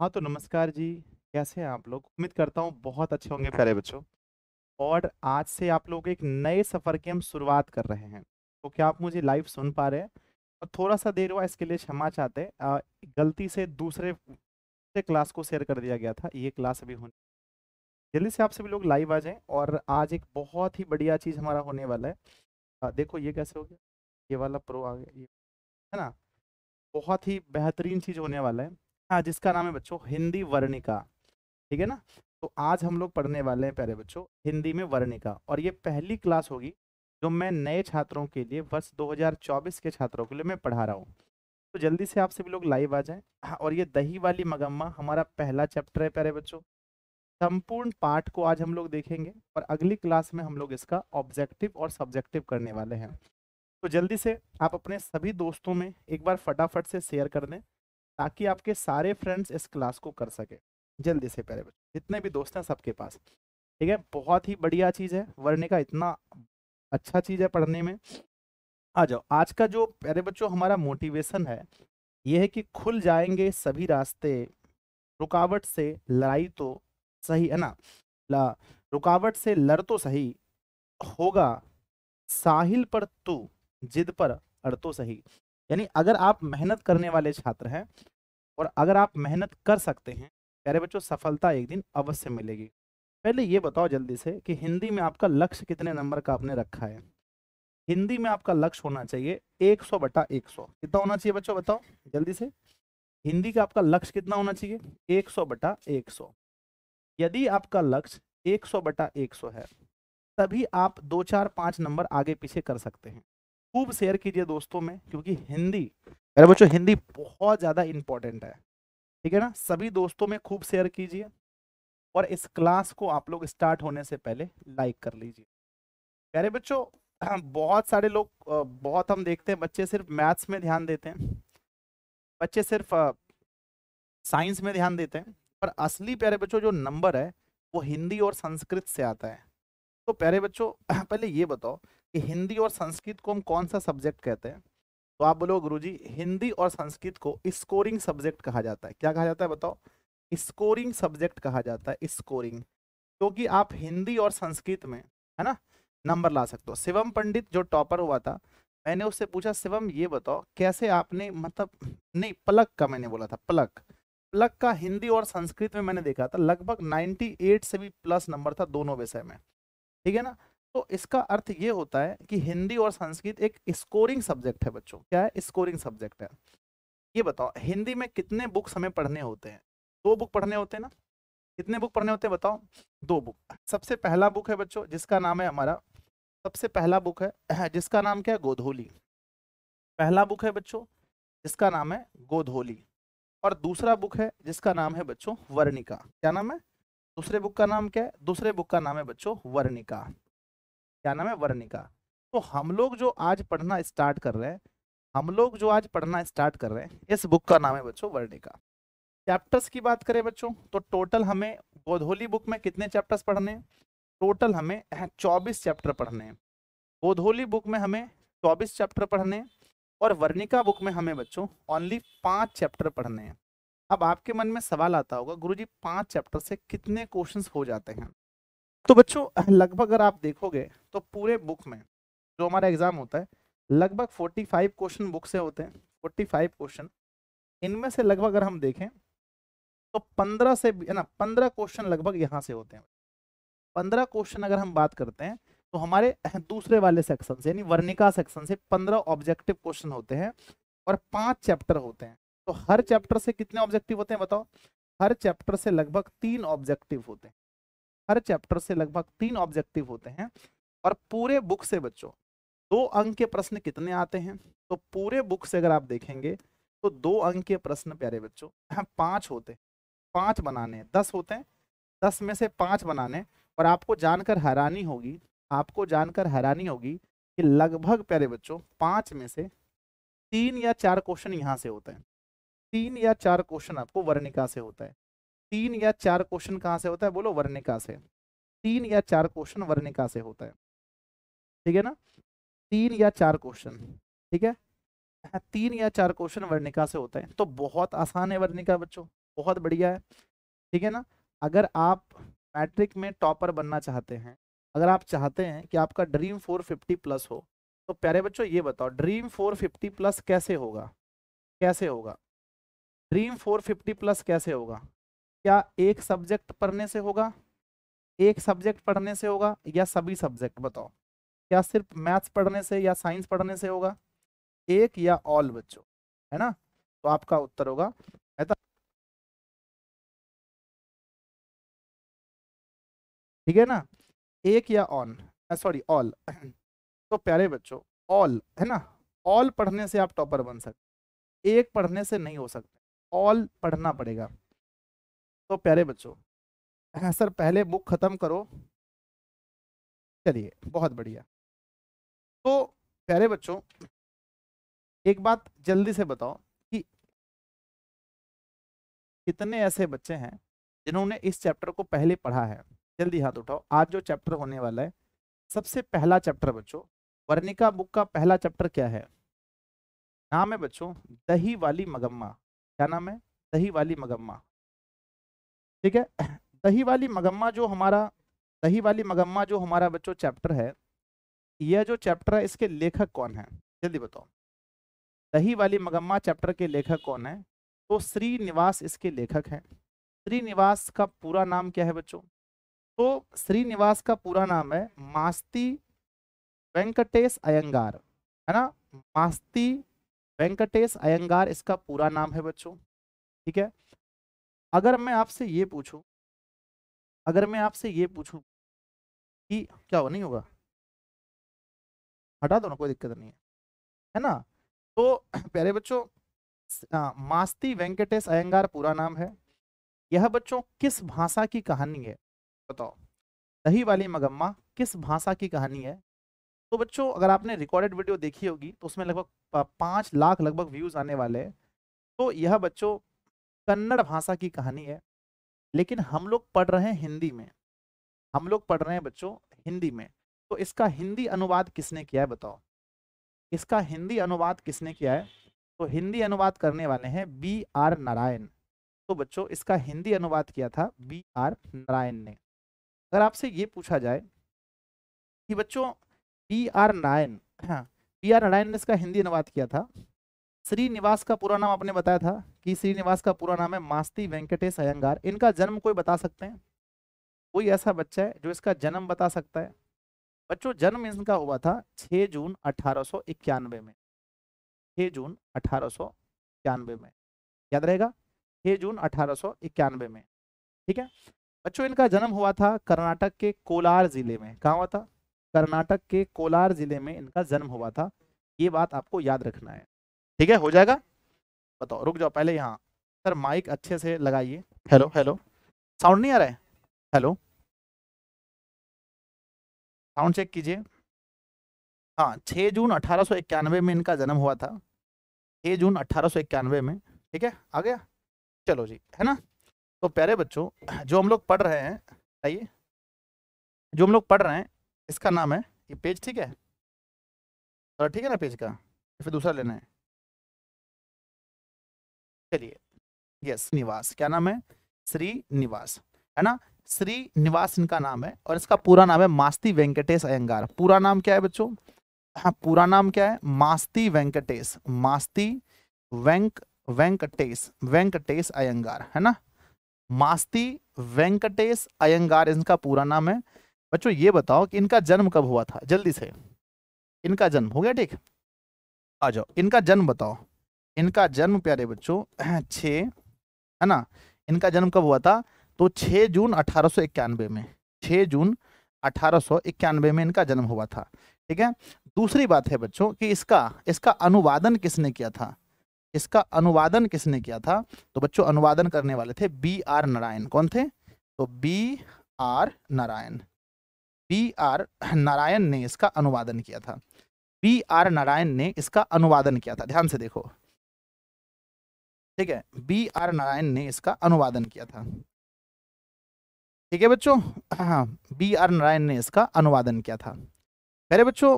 हाँ तो नमस्कार जी कैसे हैं आप लोग उम्मीद करता हूँ बहुत अच्छे होंगे प्यारे बच्चों और आज से आप लोग एक नए सफ़र की हम शुरुआत कर रहे हैं तो क्या आप मुझे लाइव सुन पा रहे हैं और थोड़ा सा देर हुआ इसके लिए क्षमा चाहते हैं गलती से दूसरे दूसरे क्लास को शेयर कर दिया गया था ये क्लास अभी होने जल्दी से आप सभी लोग लाइव आ जाएँ और आज एक बहुत ही बढ़िया चीज़ हमारा होने वाला है आ, देखो ये कैसे हो गया ये वाला प्रो आ गया ये है ना बहुत ही बेहतरीन चीज़ होने वाला है हाँ जिसका नाम है बच्चों हिंदी वर्णिका ठीक है ना तो आज हम लोग पढ़ने वाले हैं प्यारे बच्चों हिंदी में वर्णिका और ये पहली क्लास होगी जो मैं नए छात्रों के लिए वर्ष 2024 के छात्रों के लिए मैं पढ़ा रहा हूँ तो जल्दी से आप सभी लोग लाइव आ जाएं हाँ, और ये दही वाली मगम्मा हमारा पहला चैप्टर है प्यारे बच्चों संपूर्ण पाठ को आज हम लोग देखेंगे और अगली क्लास में हम लोग इसका ऑब्जेक्टिव और सब्जेक्टिव करने वाले हैं तो जल्दी से आप अपने सभी दोस्तों में एक बार फटाफट से शेयर कर दें ताकि आपके सारे फ्रेंड्स इस क्लास को कर सके जल्दी से पहले बच्चे जितने भी दोस्त हैं सबके पास ठीक है बहुत ही बढ़िया चीज़ है का इतना अच्छा चीज़ है पढ़ने में आ जाओ आज का जो प्यारे बच्चों हमारा मोटिवेशन है यह है कि खुल जाएंगे सभी रास्ते रुकावट से लड़ाई तो सही है ना ला रुकावट से लड़ तो सही होगा साहिल पर तू जिद पर अड़ तो सही यानी अगर आप मेहनत करने वाले छात्र हैं और अगर आप मेहनत कर सकते हैं प्यारे बच्चों सफलता एक दिन अवश्य मिलेगी पहले ये बताओ जल्दी से कि हिंदी में आपका लक्ष्य कितने नंबर का आपने रखा है हिंदी में आपका लक्ष्य होना चाहिए 100 बटा सौ कितना होना चाहिए बच्चों बताओ जल्दी से हिंदी का आपका लक्ष्य कितना होना चाहिए 100 बटा सौ यदि आपका लक्ष्य 100 बटा सौ है तभी आप दो चार पाँच नंबर आगे पीछे कर सकते हैं खूब शेयर कीजिए दोस्तों में क्योंकि हिंदी मेरे बच्चों हिंदी बहुत ज़्यादा इम्पोर्टेंट है ठीक है ना सभी दोस्तों में खूब शेयर कीजिए और इस क्लास को आप लोग स्टार्ट होने से पहले लाइक कर लीजिए प्यारे बच्चों बहुत सारे लोग बहुत हम देखते हैं बच्चे सिर्फ मैथ्स में ध्यान देते हैं बच्चे सिर्फ साइंस में ध्यान देते हैं पर असली प्यारे बच्चों जो नंबर है वो हिंदी और संस्कृत से आता है तो प्यारे बच्चों पहले ये बताओ कि हिंदी और संस्कृत को हम कौन सा सब्जेक्ट कहते हैं तो आप बोलो गुरुजी हिंदी और संस्कृत को स्कोरिंग सब्जेक्ट कहा जाता है क्या कहा जाता है बताओ स्कोरिंग सब्जेक्ट कहा जाता है स्कोरिंग क्योंकि तो आप हिंदी और संस्कृत में है ना नंबर ला सकते हो शिवम पंडित जो टॉपर हुआ था मैंने उससे पूछा शिवम ये बताओ कैसे आपने मतलब नहीं पलक का मैंने बोला था पलक पलक का हिंदी और संस्कृत में मैंने देखा था लगभग 98 से भी प्लस नंबर था दोनों विषय में ठीक है ना तो इसका अर्थ ये होता है कि हिंदी और संस्कृत एक स्कोरिंग सब्जेक्ट है बच्चों क्या है स्कोरिंग सब्जेक्ट है ये बताओ हिंदी में कितने बुक्स हमें पढ़ने होते हैं दो बुक पढ़ने होते हैं ना कितने बुक पढ़ने होते हैं बताओ दो बुक सबसे पहला बुक है बच्चों जिसका नाम है हमारा सबसे पहला बुक है जिसका नाम क्या है गोधोली पहला बुक है बच्चों जिसका नाम है गोधोली और दूसरा बुक है जिसका नाम है बच्चों वर्णिका क्या नाम है दूसरे बुक का नाम क्या है दूसरे बुक का नाम है बच्चों वर्णिका क्या नाम है वर्णिका तो हम लोग जो आज पढ़ना स्टार्ट कर रहे हैं हम लोग जो आज पढ़ना स्टार्ट कर रहे हैं इस बुक का नाम है बच्चों वर्णिका चैप्टर्स की बात करें बच्चों तो टोटल हमें गोधोली बुक में कितने चैप्टर्स पढ़ने हैं टोटल हमें चौबीस चैप्टर पढ़ने हैं गोधोली बुक में हमें चौबीस चैप्टर पढ़ने हैं और वर्णिका बुक में हमें बच्चों ओनली पाँच चैप्टर पढ़ने हैं अब आपके मन में सवाल आता होगा गुरुजी पांच चैप्टर से कितने क्वेश्चंस हो जाते हैं तो बच्चों लगभग अगर आप देखोगे तो पूरे बुक में जो हमारा एग्जाम होता है लगभग 45 क्वेश्चन बुक से होते हैं 45 क्वेश्चन इनमें से लगभग अगर हम देखें तो 15 से ना 15 क्वेश्चन लगभग यहाँ से होते हैं 15 क्वेश्चन अगर हम बात करते हैं तो हमारे दूसरे वाले सेक्शन से यानी वर्णिका सेक्शन से पंद्रह ऑब्जेक्टिव क्वेश्चन होते हैं और पांच चैप्टर होते हैं तो हर चैप्टर से कितने ऑब्जेक्टिव होते हैं बताओ हर चैप्टर से लगभग तीन ऑब्जेक्टिव होते हैं हर चैप्टर से लगभग तीन ऑब्जेक्टिव होते हैं और पूरे बुक से बच्चों दो अंक के प्रश्न कितने आते हैं तो पूरे बुक से अगर आप देखेंगे तो दो अंक के प्रश्न प्यारे बच्चों पांच होते हैं पांच बनाने हैं दस होते हैं दस में से पांच बनाने और आपको जानकर हैरानी होगी आपको जानकर हैरानी होगी कि लगभग प्यारे बच्चों पांच में से तीन या चार क्वेश्चन यहाँ से होते हैं तीन या चार क्वेश्चन आपको वर्णिका से होता है तीन या चार क्वेश्चन कहाँ से होता है बोलो वर्णिका से तीन या चार क्वेश्चन वर्णिका से होता है ठीक है ना तीन या चार क्वेश्चन ठीक है हाँ, तीन या चार क्वेश्चन वर्णिका से होता है तो बहुत आसान है वर्णिका बच्चों बहुत बढ़िया है ठीक है ना अगर आप मैट्रिक में टॉपर बनना चाहते हैं अगर आप चाहते हैं कि आपका ड्रीम 450 प्लस हो तो प्यारे बच्चों ये बताओ ड्रीम 450 प्लस कैसे होगा कैसे होगा ड्रीम 450 प्लस कैसे होगा क्या एक सब्जेक्ट पढ़ने से होगा एक सब्जेक्ट पढ़ने से होगा या सभी सब्जेक्ट बताओ क्या सिर्फ मैथ्स पढ़ने से या साइंस पढ़ने से होगा एक या ऑल बच्चों है ना तो आपका उत्तर होगा ठीक है ना एक या ऑन सॉरी ऑल तो प्यारे बच्चों ऑल है ना ऑल पढ़ने से आप टॉपर बन सकते एक पढ़ने से नहीं हो सकते ऑल पढ़ना पड़ेगा तो प्यारे बच्चों सर पहले बुक ख़त्म करो चलिए बहुत बढ़िया तो प्यारे बच्चों एक बात जल्दी से बताओ कि कितने ऐसे बच्चे हैं जिन्होंने इस चैप्टर को पहले पढ़ा है जल्दी हाथ उठाओ आज जो चैप्टर होने वाला है सबसे पहला चैप्टर बच्चों वर्णिका बुक का पहला चैप्टर क्या है नाम है बच्चों दही वाली मगम्मा क्या नाम है दही वाली मगम्मा ठीक है दही वाली मगम्मा जो हमारा दही वाली मगम्मा जो हमारा बच्चों चैप्टर है यह जो चैप्टर है इसके लेखक कौन है जल्दी बताओ दही वाली मगम्मा चैप्टर के लेखक कौन है तो श्रीनिवास इसके लेखक हैं श्रीनिवास का पूरा नाम क्या है बच्चों तो श्रीनिवास का पूरा नाम है मास्ती वेंकटेश अयंगार है ना मास्ती वेंकटेश अयंगार इसका पूरा नाम है बच्चों ठीक है अगर मैं आपसे ये पूछूं अगर मैं आपसे ये पूछूं कि क्या हो नहीं होगा हटा दो ना कोई दिक्कत नहीं है है ना तो प्यारे बच्चों मास्ती वेंकटेश अयंगार पूरा नाम है यह बच्चों किस भाषा की कहानी है बताओ दही वाली मगम्मा किस भाषा की कहानी है तो बच्चों अगर आपने रिकॉर्डेड वीडियो देखी होगी तो उसमें लगभग पाँच लाख लगभग व्यूज आने वाले हैं तो यह बच्चों कन्नड़ भाषा की कहानी है लेकिन हम लोग पढ़ रहे हैं हिंदी में हम लोग पढ़ रहे हैं बच्चों हिंदी में तो इसका हिंदी अनुवाद किसने किया है बताओ इसका हिंदी अनुवाद किसने किया है तो हिंदी अनुवाद करने वाले हैं बी आर नारायण तो बच्चों इसका हिंदी अनुवाद किया था बी आर नारायण ने अगर आपसे ये पूछा जाए कि बच्चों बी आर नारायण हाँ बी आर नारायण ने इसका हिंदी अनुवाद किया था श्रीनिवास का पूरा नाम आपने बताया था कि श्रीनिवास का पूरा नाम है मास्ती वेंकटेश अयंगार इनका जन्म कोई बता सकते हैं कोई ऐसा बच्चा है जो इसका जन्म बता सकता है बच्चों जन्म इनका हुआ था 6 जून अठारह में 6 जून अठारह में याद रहेगा 6 जून अठारह में ठीक है बच्चों इनका जन्म हुआ था कर्नाटक के कोलार जिले में कहाँ हुआ था कर्नाटक के कोलार जिले में इनका जन्म हुआ था ये बात आपको याद रखना है ठीक है हो जाएगा बताओ रुक जाओ पहले यहाँ सर माइक अच्छे से लगाइए हेलो हेलो साउंड नहीं आ रहा है हेलो साउंड चेक कीजिए हाँ छः जून अठारह में इनका जन्म हुआ था छः जून अठारह में ठीक है आ गया चलो जी है ना तो प्यारे बच्चों जो हम लोग पढ़ रहे हैं आइए जो हम लोग पढ़ रहे हैं इसका नाम है ये पेज ठीक है और ठीक है ना पेज का फिर दूसरा लेना है चलिए यस निवास क्या नाम है श्री निवास है ना श्री निवास इनका नाम है और इसका पूरा नाम है मास्ती वेंकटेश अयंगार पूरा नाम क्या है बच्चों हाँ पूरा नाम क्या है मास्ती वेंकटेश मास्ती वेंक वेंकटेश वेंकटेश अयंगार है ना मास्ती वेंकटेश अयंगार इनका पूरा नाम है बच्चों ये बताओ कि इनका जन्म कब हुआ था जल्दी से इनका जन्म हो गया ठीक आ जाओ इनका जन्म बताओ इनका जन्म प्यारे बच्चों छ है ना इनका जन्म कब हुआ था तो छ जून अठारह में छ जून अठारह में इनका जन्म हुआ था ठीक है दूसरी बात है बच्चों कि इसका इसका अनुवादन किसने किया था इसका अनुवादन किसने किया था तो बच्चों अनुवादन करने वाले थे बी आर नारायण कौन थे तो B R Narayan B R Narayan ने इसका अनुवादन किया था बी आर नारायण ने इसका अनुवादन किया था ध्यान से देखो ठीक है बी आर नारायण ने इसका अनुवादन किया था ठीक है बच्चों हाँ बी आर नारायण ने इसका अनुवादन किया था मेरे बच्चों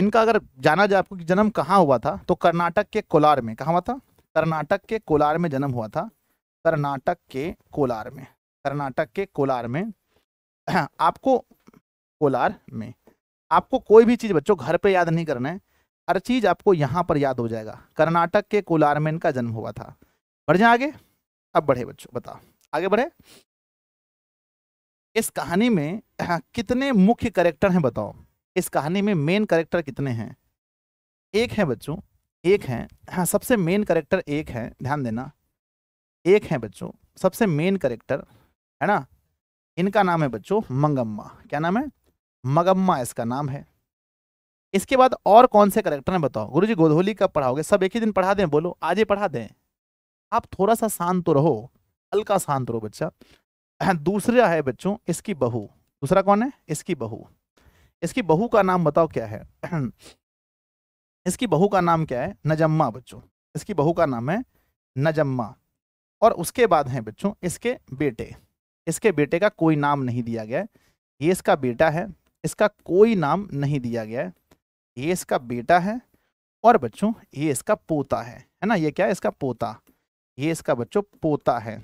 इनका अगर जाना जाए आपको कि जन्म कहाँ हुआ था तो कर्नाटक के कोलार में कहाँ हुआ था कर्नाटक के कोलार में जन्म हुआ था कर्नाटक के कोलार में कर्नाटक के कोलार में आपको कोलार में आपको कोई भी चीज़ बच्चों घर पे याद नहीं करना है हर चीज़ आपको यहाँ पर याद हो जाएगा कर्नाटक के कोलार में इनका जन्म हुआ था बढ़ जाए आगे अब बढ़े बच्चों बताओ आगे बढ़े इस कहानी में हाँ, कितने मुख्य करेक्टर हैं बताओ इस कहानी में मेन करेक्टर कितने हैं एक है बच्चों एक है हाँ सबसे मेन करेक्टर एक है ध्यान देना एक है बच्चों सबसे मेन करेक्टर है ना इनका नाम है बच्चों मंगम्मा क्या नाम है मगम्मा इसका नाम है इसके बाद और कौन से करेक्टर हैं बताओ गुरुजी गोधोली कब पढ़ाओगे सब एक ही दिन पढ़ा दें बोलो आज ही पढ़ा दें आप थोड़ा सा शांत तो रहो हल्का शांत रहो बच्चा दूसरा है बच्चों इसकी बहू दूसरा कौन है इसकी बहू इसकी बहू का नाम बताओ क्या है इसकी बहू का नाम क्या है नजम्मा बच्चों इसकी बहू का नाम है नजम्मा और उसके बाद है बच्चों इसके बेटे इसके बेटे का कोई नाम नहीं दिया गया है ये इसका बेटा है इसका कोई नाम नहीं दिया गया है ये इसका बेटा है और बच्चों ये इसका पोता है है ना ये क्या है इसका पोता ये इसका बच्चों पोता है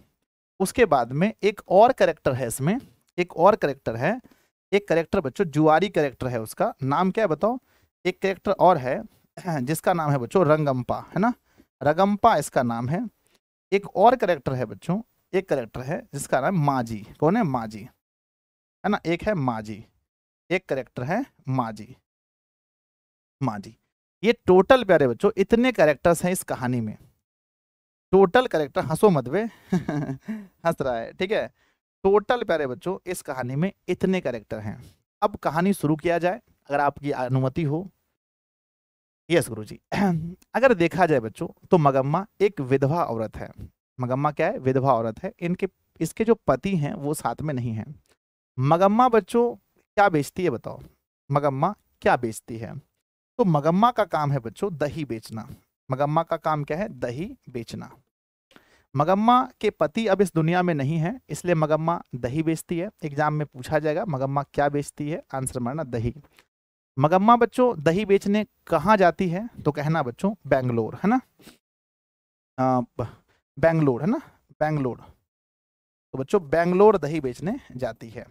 उसके बाद में एक और करेक्टर है इसमें एक और करेक्टर है एक करेक्टर बच्चों जुआरी करेक्टर है उसका नाम क्या है बताओ एक करेक्टर और है जिसका नाम है बच्चों रंगम्पा है ना रंगम्पा इसका नाम है एक और करेक्टर है बच्चों एक करेक्टर है जिसका नाम माजी कौन है माजी है ना एक है माजी एक करेक्टर है माजी माजी ये टोटल प्यारे बच्चों इतने करेक्टर्स हैं इस कहानी में टोटल करेक्टर हंसो मत वे हंस रहा है ठीक है टोटल प्यारे बच्चों इस कहानी में इतने करेक्टर हैं अब कहानी शुरू किया जाए अगर आपकी अनुमति हो यस गुरु जी अगर देखा जाए बच्चों तो मगम्मा एक विधवा औरत है मगम्मा क्या है विधवा औरत है इनके इसके जो पति हैं वो साथ में नहीं है मगम्मा बच्चों क्या बेचती है बताओ मगम्मा क्या बेचती है तो मगम्मा का काम है बच्चों दही बेचना मगम्मा का काम क्या है दही बेचना मगम्मा के पति अब इस दुनिया में नहीं है इसलिए मगम्मा दही बेचती है एग्जाम में पूछा जाएगा मगम्मा क्या बेचती है आंसर मारना दही मगम्मा बच्चों दही बेचने कहाँ जाती है तो कहना बच्चों बेंगलोर है ना बेंगलोर है ना बेंगलोर तो बच्चों बेंगलोर दही बेचने जाती है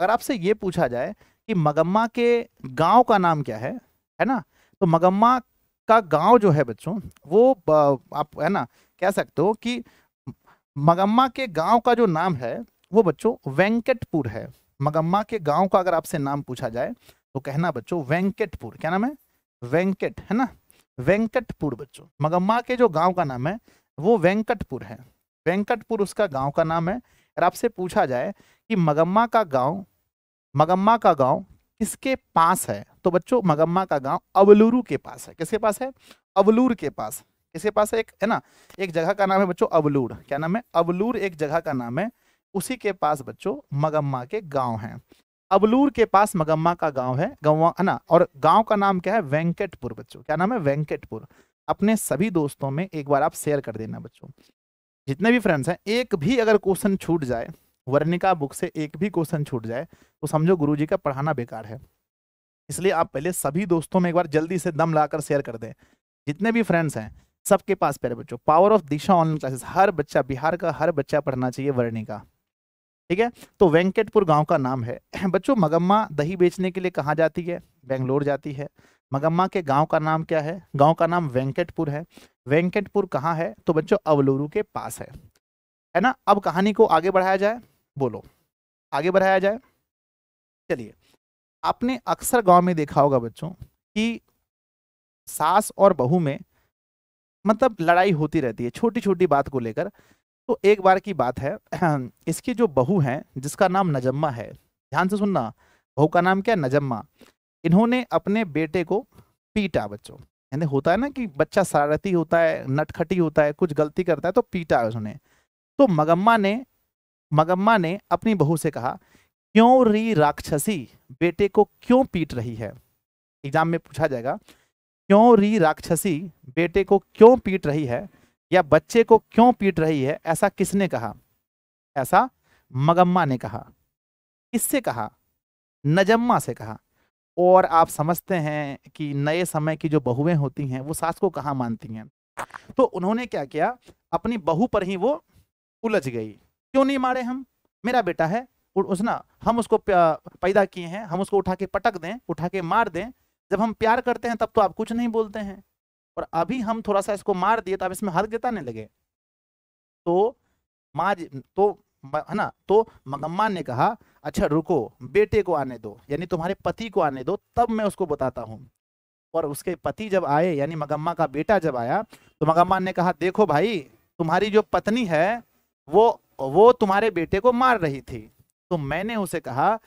अगर आपसे ये पूछा जाए कि मगम्मा के गांव का नाम क्या है है ना तो मगम्मा का गांव जो है बच्चों वो आप है ना कह सकते हो कि मगम्मा के गांव का जो नाम है वो बच्चों वेंकटपुर है मगम्मा के गांव का अगर आपसे नाम पूछा जाए तो कहना बच्चों वेंकटपुर क्या नाम है वेंकट है ना वेंकटपुर बच्चों मगम्मा के जो गांव का नाम है वो वेंकटपुर है वेंकटपुर उसका गांव का नाम है अगर आपसे पूछा जाए कि मगम्मा का गांव मगम्मा का गांव किसके पास है तो बच्चों मगम्मा का गांव अवलूरू के पास है किसके पास है अवलूर के पास किसके पास है एक है ना एक जगह का नाम है बच्चों अवलूर क्या नाम है अवलूर एक जगह का नाम है उसी के पास बच्चों मगम्मा के गांव हैं अवलूर के पास मगम्मा का गांव है गाँव है ना और गांव का नाम क्या है वेंकटपुर बच्चों क्या नाम है वेंकटपुर अपने सभी दोस्तों में एक बार आप शेयर कर देना बच्चों जितने भी फ्रेंड्स हैं एक भी अगर क्वेश्चन छूट जाए वर्णिका बुक से एक भी क्वेश्चन छूट जाए तो समझो जी का पढ़ाना बेकार है इसलिए आप पहले सभी दोस्तों में एक बार जल्दी से दम लाकर शेयर कर दें जितने भी फ्रेंड्स हैं सबके पास प्यारे बच्चों power of Disha online classes हर बच्चा बिहार का हर बच्चा पढ़ना चाहिए वर्णिका ठीक है तो वेंकटपुर गांव का नाम है बच्चों मगम्मा दही बेचने के लिए कहाँ जाती है बेंगलोर जाती है मगम्मा के गांव का नाम क्या है गांव का नाम वेंकटपुर है वेंकटपुर कहाँ है तो बच्चों अवलूरू के पास है है ना अब कहानी को आगे बढ़ाया जाए बोलो आगे बढ़ाया जाए चलिए आपने अक्सर गांव में देखा होगा बच्चों कि सास और बहू में मतलब लड़ाई होती रहती है छोटी छोटी बात को लेकर तो एक बार की बात है इसकी जो बहू है जिसका नाम नजम्मा है ध्यान से सुनना बहू का नाम क्या नजम्मा इन्होंने अपने बेटे को पीटा बच्चों यानी होता है ना कि बच्चा शरारती होता है नटखटी होता है कुछ गलती करता है तो पीटा है उसने तो मगम्मा ने मगम्मा ने अपनी बहू से कहा क्यों री राक्षसी बेटे को क्यों पीट रही है एग्जाम में पूछा जाएगा क्यों री राक्षसी बेटे को क्यों पीट रही है या बच्चे को क्यों पीट रही है ऐसा किसने कहा ऐसा मगम्मा ने कहा किससे कहा नजम्मा से कहा और आप समझते हैं कि नए समय की जो बहुएं होती हैं वो सास को कहाँ मानती हैं तो उन्होंने क्या किया अपनी बहू पर ही वो उलझ गई क्यों नहीं मारे हम मेरा बेटा है उस ना हम उसको पैदा किए हैं हम उसको उठा के पटक दें उठा के मार दें जब हम प्यार करते हैं तब तो आप कुछ नहीं बोलते हैं और अभी हम थोड़ा सा इसको मार दिए तो आप इसमें हाथ जताने लगे तो माँ तो है ना तो मगम्मा ने कहा अच्छा रुको बेटे को आने दो यानी तुम्हारे पति को आने दो तब मैं उसको बताता हूँ और उसके पति जब आए यानी मगम्मा का बेटा जब आया तो मगम्मा ने कहा देखो भाई तुम्हारी जो पत्नी है वो वो तुम्हारे बेटे को मार रही थी तो मैंने उसे कहा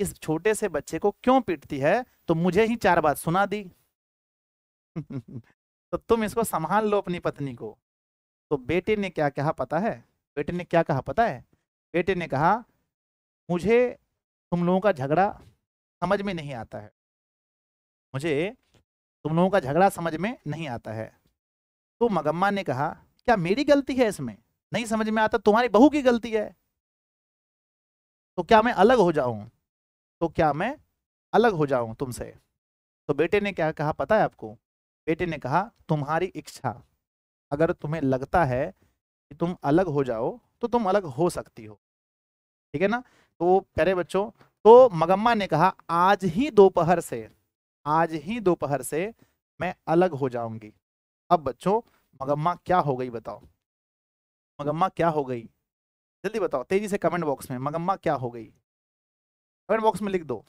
इस छोटे से बच्चे को क्यों पीटती है तो मुझे ही चार बात सुना दी तो तुम इसको संभाल लो अपनी पत्नी को तो बेटे ने क्या कहा पता है बेटे ने क्या कहा पता है बेटे ने कहा मुझे तुम लोगों का झगड़ा समझ में नहीं आता है मुझे तुम लोगों का झगड़ा समझ में नहीं आता है तो मगम्मा ने कहा क्या मेरी गलती है इसमें नहीं समझ में आता तुम्हारी बहू की गलती है तो क्या मैं अलग हो जाऊं तो क्या मैं अलग हो जाऊं तुमसे तो बेटे ने क्या कहा पता है आपको बेटे ने कहा तुम्हारी इच्छा अगर तुम्हें लगता है कि तुम अलग हो जाओ तो तुम अलग हो सकती हो ठीक है ना तो प्यारे बच्चों तो मगम्मा ने कहा आज ही दोपहर से आज ही दोपहर से मैं अलग हो जाऊंगी अब बच्चों मगम्मा क्या हो गई बताओ मगम्मा क्या हो गई जल्दी बताओ तेजी से कमेंट बॉक्स में मगम्मा क्या हो गई कमेंट बॉक्स में लिख दो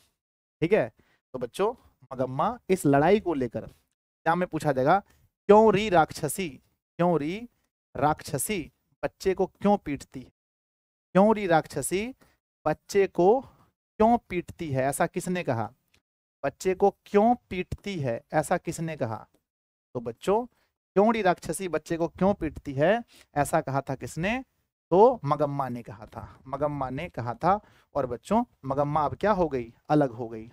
ठीक है तो बच्चों मगम्मा इस लड़ाई को लेकर क्या में पूछा जाएगा क्यों री राक्षसी क्यों री राक्षसी बच्चे को क्यों पीटती क्यों री राक्षसी बच्चे को क्यों पीटती है ऐसा किसने कहा बच्चे को क्यों पीटती है ऐसा किसने कहा तो बच्चों क्योंड़ी राक्षसी बच्चे को क्यों पीटती है ऐसा कहा था किसने तो मगम्मा ने कहा था मगम्मा ने कहा था और बच्चों मगम्मा अब क्या हो गई अलग हो गई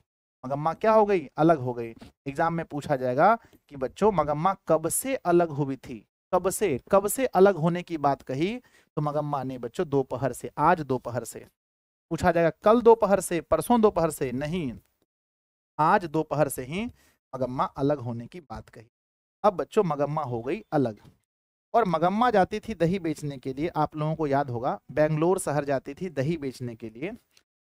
मगम्मा क्या हो गई अलग हो गई एग्जाम में पूछा जाएगा कि बच्चों मगम्मा कब से अलग हुई थी कब से कब से अलग होने की बात कही तो मगम्मा ने बच्चों दोपहर से आज दोपहर से पूछा जाएगा कल दोपहर से परसों दोपहर से नहीं आज दोपहर से ही मगम्मा अलग होने की बात कही अब बच्चों मगम्मा हो गई अलग और मगम्मा जाती थी दही बेचने के लिए आप लोगों को याद होगा बेंगलोर शहर जाती थी दही बेचने के लिए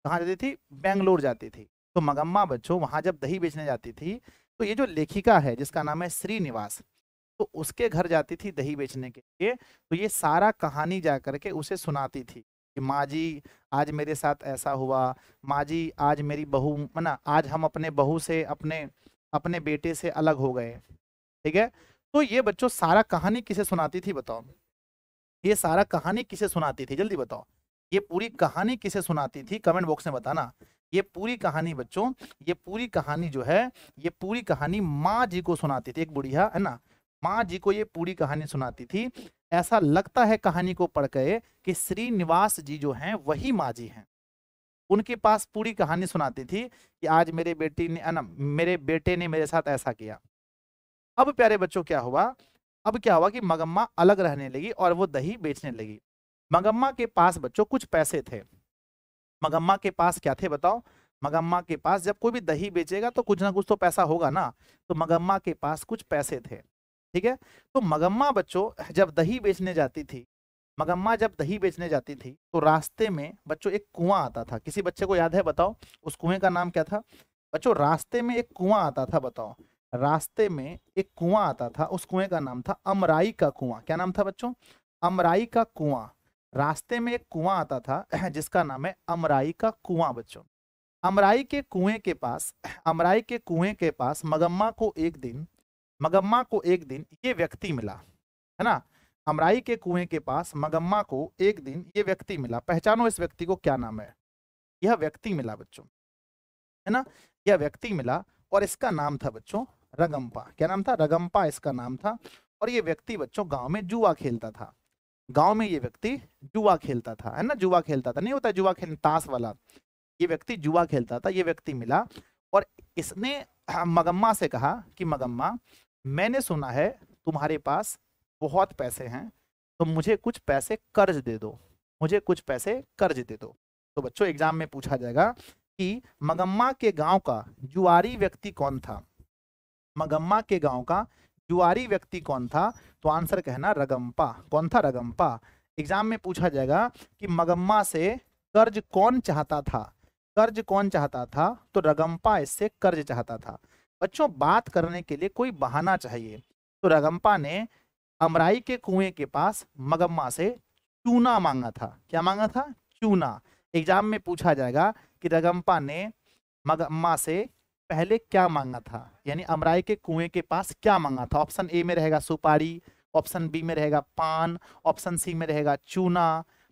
कहाँ जाती थी बेंगलोर जाती थी तो मगम्मा बच्चों वहाँ जब दही बेचने जाती थी तो ये जो लेखिका है जिसका नाम है श्रीनिवास तो उसके घर जाती थी दही बेचने के लिए तो ये सारा कहानी जा करके उसे सुनाती थी कि माँ जी आज मेरे साथ ऐसा हुआ माँ जी आज मेरी बहू मना आज हम अपने बहू से अपने अपने बेटे से अलग हो गए ठीक है तो ये बच्चों सारा कहानी किसे सुनाती थी बताओ ये सारा कहानी किसे सुनाती थी जल्दी बताओ ये पूरी कहानी किसे सुनाती थी कमेंट बॉक्स में बताना ये पूरी कहानी बच्चों ये पूरी कहानी जो है ये पूरी कहानी माँ जी को सुनाती थी एक बुढ़िया है ना माँ जी को ये पूरी कहानी सुनाती थी ऐसा लगता है कहानी को पढ़ के कि श्रीनिवास जी जो हैं वही माँ जी हैं उनके पास पूरी कहानी सुनाती थी कि आज मेरे बेटी ने ना मेरे बेटे ने मेरे साथ ऐसा किया अब प्यारे बच्चों क्या हुआ अब क्या हुआ कि मगम्मा अलग रहने लगी और वो दही बेचने लगी मगम्मा के पास बच्चों कुछ पैसे थे मगम्मा के पास क्या थे बताओ मगम्मा के पास जब कोई भी दही बेचेगा तो कुछ ना कुछ तो पैसा होगा ना तो मगम्मा के पास कुछ पैसे थे ठीक है तो मगम्मा बच्चों जब दही बेचने जाती थी मगम्मा जब दही बेचने जाती थी तो रास्ते में बच्चों एक कुआं आता था किसी बच्चे को याद है बताओ उस कुएं का नाम क्या था बच्चों रास्ते में एक कुआं आता था बताओ रास्ते में एक कुआं आता था उस कुएं का नाम था अमराई का कुआं क्या नाम था बच्चों अमराई का कुआं रास्ते में एक कुआं आता था जिसका नाम है अमराई का कुआं बच्चों अमराई के कुएं के पास अमराई के कुएं के पास मगम्मा को एक दिन मगम्मा को एक दिन ये व्यक्ति मिला है ना अमराई के कुएं के पास मगम्मा को एक दिन ये व्यक्ति मिला पहचानो इस व्यक्ति को क्या नाम है यह व्यक्ति मिला बच्चों है ना यह व्यक्ति मिला और इसका नाम था बच्चों रगम्पा क्या नाम था रगम्पा इसका नाम था और ये व्यक्ति बच्चों गांव में जुआ खेलता था गांव में ये व्यक्ति जुआ खेलता था है ना जुआ खेलता था नहीं होता जुआ खेल ताश वाला ये व्यक्ति जुआ खेलता था ये व्यक्ति मिला और इसने मगम्मा से कहा कि मगम्मा मैंने सुना है तुम्हारे पास बहुत पैसे हैं तो मुझे कुछ पैसे कर्ज दे दो मुझे कुछ पैसे कर्ज दे दो तो बच्चों एग्जाम में पूछा जाएगा कि मगम्मा के गांव का जुआरी व्यक्ति कौन था मगम्मा के गांव का जुआरी व्यक्ति कौन था तो आंसर कहना रगम्पा कौन था रगम्पा एग्जाम में पूछा जाएगा कि मगम्मा से कर्ज कौन चाहता था कर्ज कौन चाहता था तो रगम्पा इससे कर्ज चाहता था बच्चों बात करने के लिए कोई बहाना चाहिए तो रगम्पा ने अमराई के कुएं के पास मगम्मा से चूना मांगा था क्या मांगा था चूना एग्जाम में पूछा जाएगा कि रगम्पा ने मगम्मा से पहले क्या मांगा था यानी अमराई के कुएं के पास क्या मांगा था ऑप्शन ए में रहेगा सुपारी ऑप्शन बी में रहेगा पान ऑप्शन सी में रहेगा चूना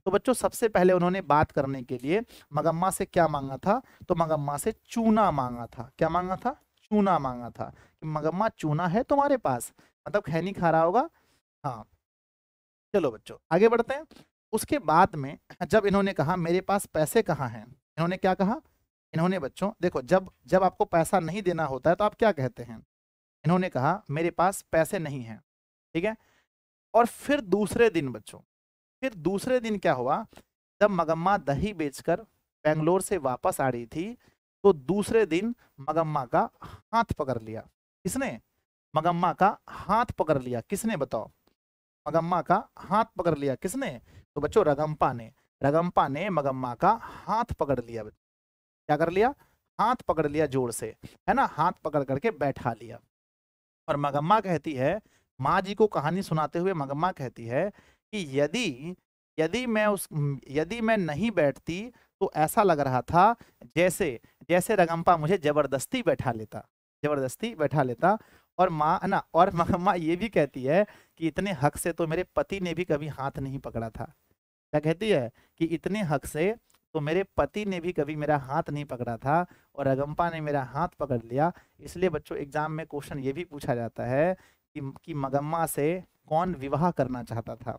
तो बच्चों सबसे पहले उन्होंने बात करने के लिए मगम्मा से क्या मांगा था तो मगम्मा से चूना मांगा था क्या मांगा था चूना मांगा था कि मगम्मा चूना है तुम्हारे पास मतलब खैनी खा रहा होगा हाँ चलो बच्चों आगे बढ़ते हैं उसके बाद में जब इन्होंने कहा मेरे पास पैसे कहाँ हैं इन्होंने क्या कहा इन्होंने बच्चों देखो जब जब आपको पैसा नहीं देना होता है तो आप क्या कहते हैं इन्होंने कहा मेरे पास पैसे नहीं हैं ठीक है और फिर दूसरे दिन बच्चों फिर दूसरे दिन क्या हुआ जब मगम्मा दही बेचकर बेंगलोर से वापस आ रही थी तो दूसरे दिन मगम्मा का हाथ पकड़ लिया किसने मगम्मा का हाथ पकड़ लिया किसने बताओ मगम्मा का हाथ पकड़ लिया किसने तो बच्चों रगम्पा ने रगम्पा ने मगम्मा का हाथ पकड़ लिया क्या कर लिया हाथ पकड़ लिया जोर से है ना हाथ पकड़ करके बैठा लिया और मगम्मा कहती है माँ जी को कहानी सुनाते हुए मगम्मा कहती है कि यदि यदि मैं उस यदि मैं नहीं बैठती तो ऐसा लग रहा था जैसे जैसे रगम्पा मुझे जबरदस्ती बैठा लेता जबरदस्ती बैठा लेता और माँ ना और मगम्मा ये भी कहती है कि इतने हक से तो मेरे पति ने भी कभी हाथ नहीं पकड़ा था क्या कहती है कि इतने हक से तो मेरे पति ने भी कभी मेरा हाथ नहीं पकड़ा था और अगम्पा ने मेरा हाथ पकड़ लिया इसलिए बच्चों एग्जाम में क्वेश्चन ये भी पूछा जाता है कि, कि मगम्मा से कौन विवाह करना चाहता था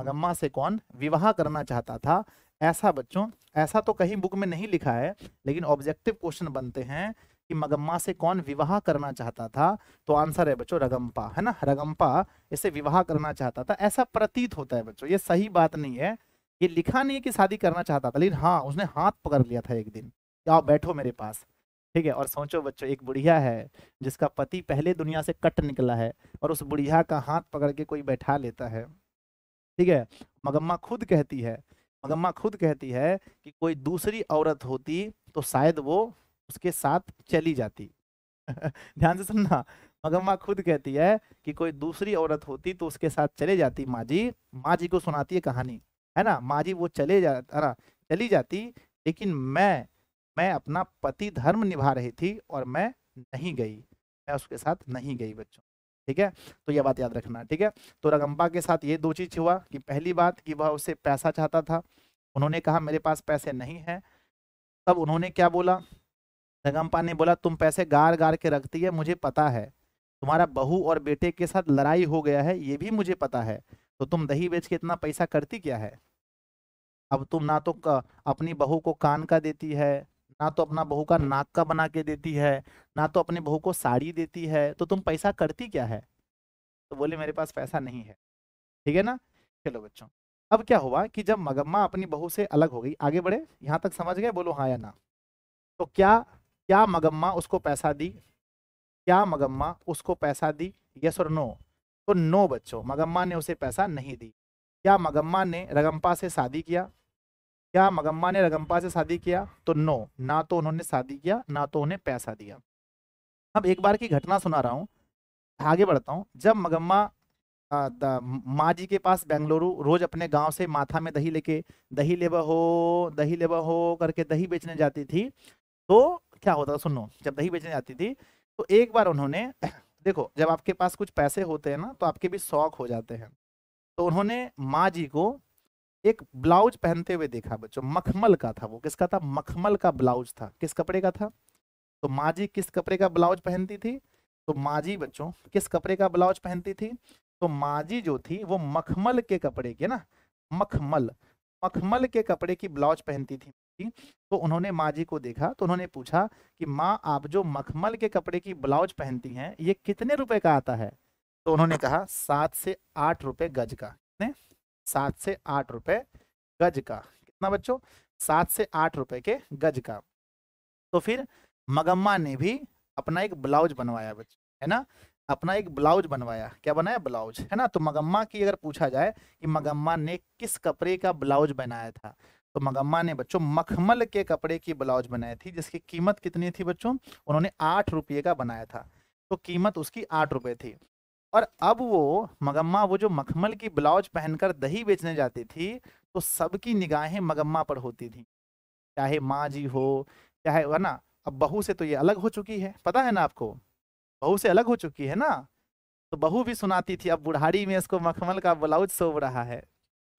मगम्मा से कौन विवाह करना चाहता था ऐसा बच्चों ऐसा तो कहीं बुक में नहीं लिखा है लेकिन ऑब्जेक्टिव क्वेश्चन बनते हैं कि मगम्मा से कौन विवाह करना चाहता था तो आंसर है बच्चों रगम्पा है ना रगम्पा इसे विवाह करना चाहता था ऐसा प्रतीत होता है बच्चों ये सही बात नहीं है ये लिखा नहीं कि शादी करना चाहता था लेकिन हाँ उसने हाथ पकड़ लिया था एक दिन आओ बैठो मेरे पास ठीक है और सोचो बच्चों एक बुढ़िया है जिसका पति पहले दुनिया से कट निकला है और उस बुढ़िया का हाथ पकड़ के कोई बैठा लेता है ठीक है मगम्मा खुद कहती है मगम्मा खुद कहती है कि कोई दूसरी औरत होती तो शायद वो उसके साथ चली जाती ध्यान से सुनना मगम्मा खुद कहती है कि कोई दूसरी औरत होती तो उसके साथ चले जाती माँ जी माँ जी को सुनाती है कहानी है ना माँ जी वो चले जा ना चली जाती लेकिन मैं मैं अपना पति धर्म निभा रही थी और मैं नहीं गई मैं उसके साथ नहीं गई बच्चों ठीक है तो यह बात याद रखना ठीक है तो रगम्बा के साथ ये दो चीज हुआ कि पहली बात कि वह उससे पैसा चाहता था उन्होंने कहा मेरे पास पैसे नहीं हैं तब उन्होंने क्या बोला रगम्पा ने बोला तुम पैसे गार गार के रखती है मुझे पता है तुम्हारा बहू और बेटे के साथ लड़ाई हो गया है ये भी मुझे पता है तो तुम दही बेच के इतना पैसा करती क्या है अब तुम ना तो अपनी बहू को कान का देती है ना तो अपना बहू का नाक का बना के देती है ना तो अपनी बहू को साड़ी देती है तो तुम पैसा करती क्या है तो बोले मेरे पास पैसा नहीं है ठीक है ना चलो बच्चों अब क्या हुआ कि जब मगम्मा अपनी बहू से अलग हो गई आगे बढ़े यहाँ तक समझ गए बोलो हाँ या ना तो क्या क्या मगम्मा उसको पैसा दी क्या मगम्मा उसको पैसा दी यस और नो तो नो बच्चों मगम्मा ने उसे पैसा नहीं दी क्या मगम्मा ने रगम्पा से शादी किया क्या मगम्मा ने रगम्पा से शादी किया तो नो ना तो उन्होंने शादी किया ना तो उन्हें पैसा दिया अब एक बार की घटना सुना रहा हूँ आगे बढ़ता हूँ जब मगम्मा माँ जी के पास बेंगलुरु रोज अपने गांव से माथा में दही लेके दही लेवा हो दही लेवा हो करके दही बेचने जाती थी तो क्या होता सुनो जब दही बेचने जाती थी तो एक बार उन्होंने देखो जब आपके पास कुछ पैसे होते हैं ना तो आपके भी शौक हो जाते हैं तो उन्होंने माँ जी को एक ब्लाउज पहनते हुए देखा बच्चों मखमल का था वो किसका था मखमल का ब्लाउज था किस कपड़े का था तो माँ जी किस कपड़े का ब्लाउज पहनती थी तो माँ जी बच्चों किस कपड़े का ब्लाउज पहनती थी तो माँ जी जो थी वो मखमल के कपड़े के ना मखमल मखमल के कपड़े की ब्लाउज पहनती थी तो उन्होंने माँ जी को देखा तो उन्होंने पूछा कि माँ आप जो मखमल के कपड़े की ब्लाउज पहनती हैं ये कितने रुपए का आता है तो उन्होंने कहा सात से आठ रुपए गज का कितने सात से आठ रुपए गज का कितना बच्चों सात से आठ रुपए के गज का तो फिर मगम्मा ने भी अपना एक ब्लाउज बनवाया बच्चों है ना अपना एक ब्लाउज बनवाया क्या बनाया ब्लाउज है ना तो मगम्मा की अगर पूछा जाए कि मगम्मा ने किस कपड़े का ब्लाउज बनाया था तो मगम्मा ने बच्चों मखमल के कपड़े की ब्लाउज बनाई थी जिसकी कीमत कितनी थी बच्चों उन्होंने आठ रुपये का बनाया था तो कीमत उसकी आठ रुपये थी और अब वो मगम्मा वो जो मखमल की ब्लाउज पहनकर दही बेचने जाती थी तो सबकी निगाहें मगम्मा पर होती थी चाहे माँ जी हो चाहे है ना अब बहू से तो ये अलग हो चुकी है पता है ना आपको बहू से अलग हो चुकी है ना तो बहू भी सुनाती थी अब बुढ़ाड़ी में इसको मखमल का ब्लाउज सो रहा है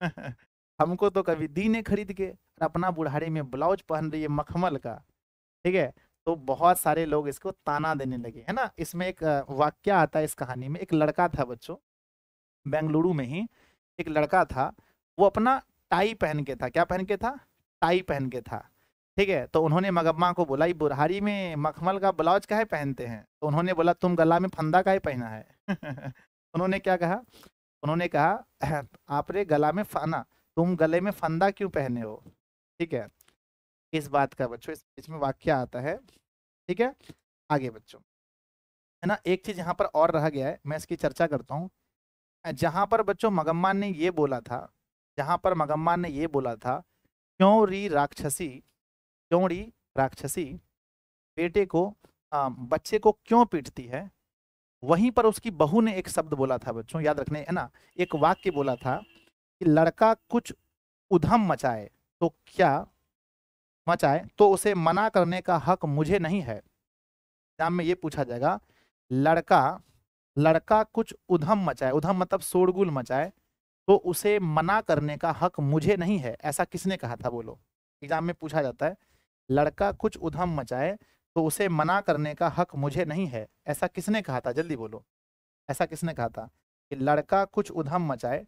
हमको तो कभी दी ने खरीद के और अपना बुढ़ाड़ी में ब्लाउज पहन रही है मखमल का ठीक है तो बहुत सारे लोग इसको ताना देने लगे है ना इसमें एक वाक्य आता है इस कहानी में एक लड़का था बच्चों बेंगलुरु में ही एक लड़का था वो अपना टाई पहन के था क्या पहन के था टाई पहन के था ठीक है तो उन्होंने मगम्मा को बोला बुरहारी में मखमल का ब्लाउज काहे पहनते हैं तो उन्होंने बोला तुम गला में फंदा ही पहना है उन्होंने क्या कहा उन्होंने कहा आप रे गला में फाना तुम गले में फंदा क्यों पहने हो ठीक है इस बात का बच्चों इस बीच में वाक्य आता है ठीक है आगे बच्चों है ना एक चीज यहाँ पर और रह गया है मैं इसकी चर्चा करता हूँ जहाँ पर बच्चों मगम्मान ने ये बोला था जहाँ पर मगम्मान ने ये बोला था क्यों री राक्षसी क्यों री राक्षसी बेटे को आ, बच्चे को क्यों पीटती है वहीं पर उसकी बहू ने एक शब्द बोला था बच्चों याद रखने है ना एक वाक्य बोला था कि लड़का कुछ उधम मचाए तो क्या मचाए तो उसे मना करने का हक मुझे नहीं है एग्जाम में ये पूछा जाएगा लड़का लड़का कुछ उधम मचाए उधम मतलब शोरगुल मचाए तो उसे मना करने का हक मुझे नहीं है ऐसा किसने कहा था बोलो एग्जाम में पूछा जाता है लड़का कुछ उधम मचाए तो उसे मना करने का हक मुझे नहीं है ऐसा किसने कहा था जल्दी बोलो ऐसा किसने कहा था कि लड़का कुछ उधम मचाए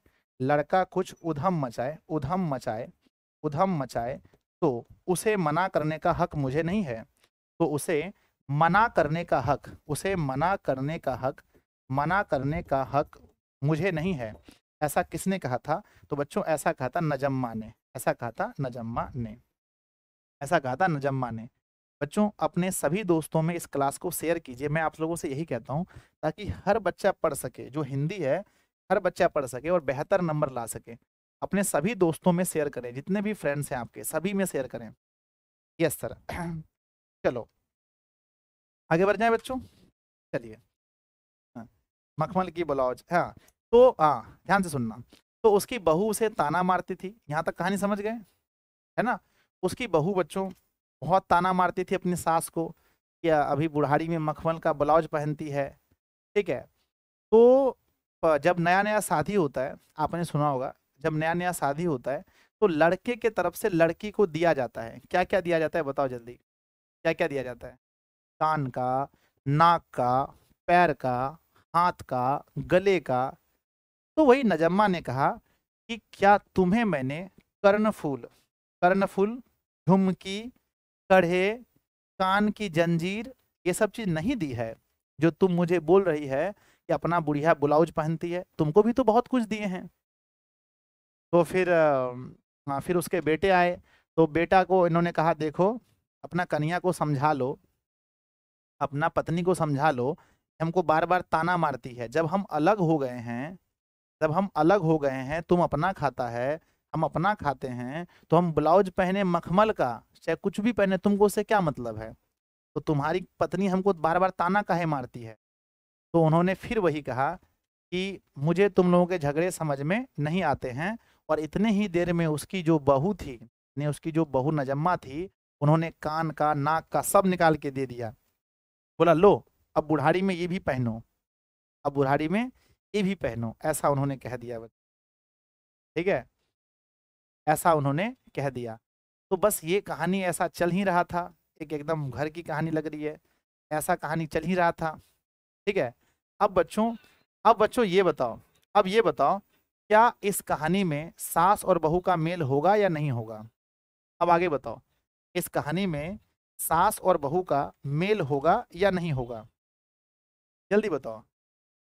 लड़का कुछ उधम मचाए उधम मचाए उधम मचाए तो उसे मना करने का हक मुझे नहीं है तो उसे मना करने का हक उसे मना करने का हक मना करने का हक मुझे नहीं है ऐसा किसने कहा था तो बच्चों ऐसा कहा था नजम्मा ने ऐसा कहा था नजम्मा ने ऐसा कहा था नजम्मा ने बच्चों अपने सभी दोस्तों में इस क्लास को शेयर कीजिए मैं आप लोगों से यही कहता हूँ ताकि हर बच्चा पढ़ सके जो हिंदी है हर बच्चा पढ़ सके और बेहतर नंबर ला सके अपने सभी दोस्तों में शेयर करें जितने भी फ्रेंड्स हैं आपके सभी में शेयर करें यस सर चलो आगे बढ़ जाए बच्चों चलिए हाँ। मखमल की ब्लाउज हाँ तो हाँ ध्यान से सुनना तो उसकी बहू उसे ताना मारती थी यहाँ तक कहानी समझ गए है ना उसकी बहू बच्चों बहुत ताना मारती थी अपनी सास को कि अभी बुढ़ाड़ी में मखमल का ब्लाउज पहनती है ठीक है तो जब नया नया शादी होता है आपने सुना होगा जब नया नया शादी होता है तो लड़के के तरफ से लड़की को दिया जाता है क्या क्या दिया जाता है बताओ जल्दी क्या क्या दिया जाता है कान का नाक का पैर का हाथ का गले का तो वही नजम्मा ने कहा कि क्या तुम्हें मैंने कर्णफूल कर्णफूल झुमकी कढ़े कान की जंजीर ये सब चीज़ नहीं दी है जो तुम मुझे बोल रही है कि अपना बुढ़िया ब्लाउज पहनती है तुमको भी तो बहुत कुछ दिए हैं तो फिर हाँ फिर उसके बेटे आए तो बेटा को इन्होंने कहा देखो अपना कन्या को समझा लो अपना पत्नी को समझा लो हमको बार बार ताना मारती है जब हम अलग हो गए हैं जब हम अलग हो गए हैं तुम अपना खाता है हम अपना खाते हैं तो हम ब्लाउज पहने मखमल का चाहे कुछ भी पहने तुमको उससे क्या मतलब है तो तुम्हारी पत्नी हमको बार बार ताना काहे मारती है तो उन्होंने फिर वही कहा कि मुझे तुम लोगों के झगड़े समझ में नहीं आते हैं और इतने ही देर में उसकी जो बहू थी ने उसकी जो बहू नजम्मा थी उन्होंने कान का नाक का सब निकाल के दे दिया बोला लो अब बुढ़ाड़ी में ये भी पहनो अब बुढ़ाड़ी में ये भी पहनो ऐसा उन्होंने कह दिया ठीक है ऐसा उन्होंने कह दिया तो बस ये कहानी ऐसा चल ही रहा था एक एकदम घर की कहानी लग रही है ऐसा कहानी चल ही रहा था ठीक है अब बच्चों अब बच्चों ये बताओ अब ये बताओ क्या इस कहानी में सास और बहू का मेल होगा या नहीं होगा अब आगे बताओ इस कहानी में सास और बहू का मेल होगा या नहीं होगा जल्दी बताओ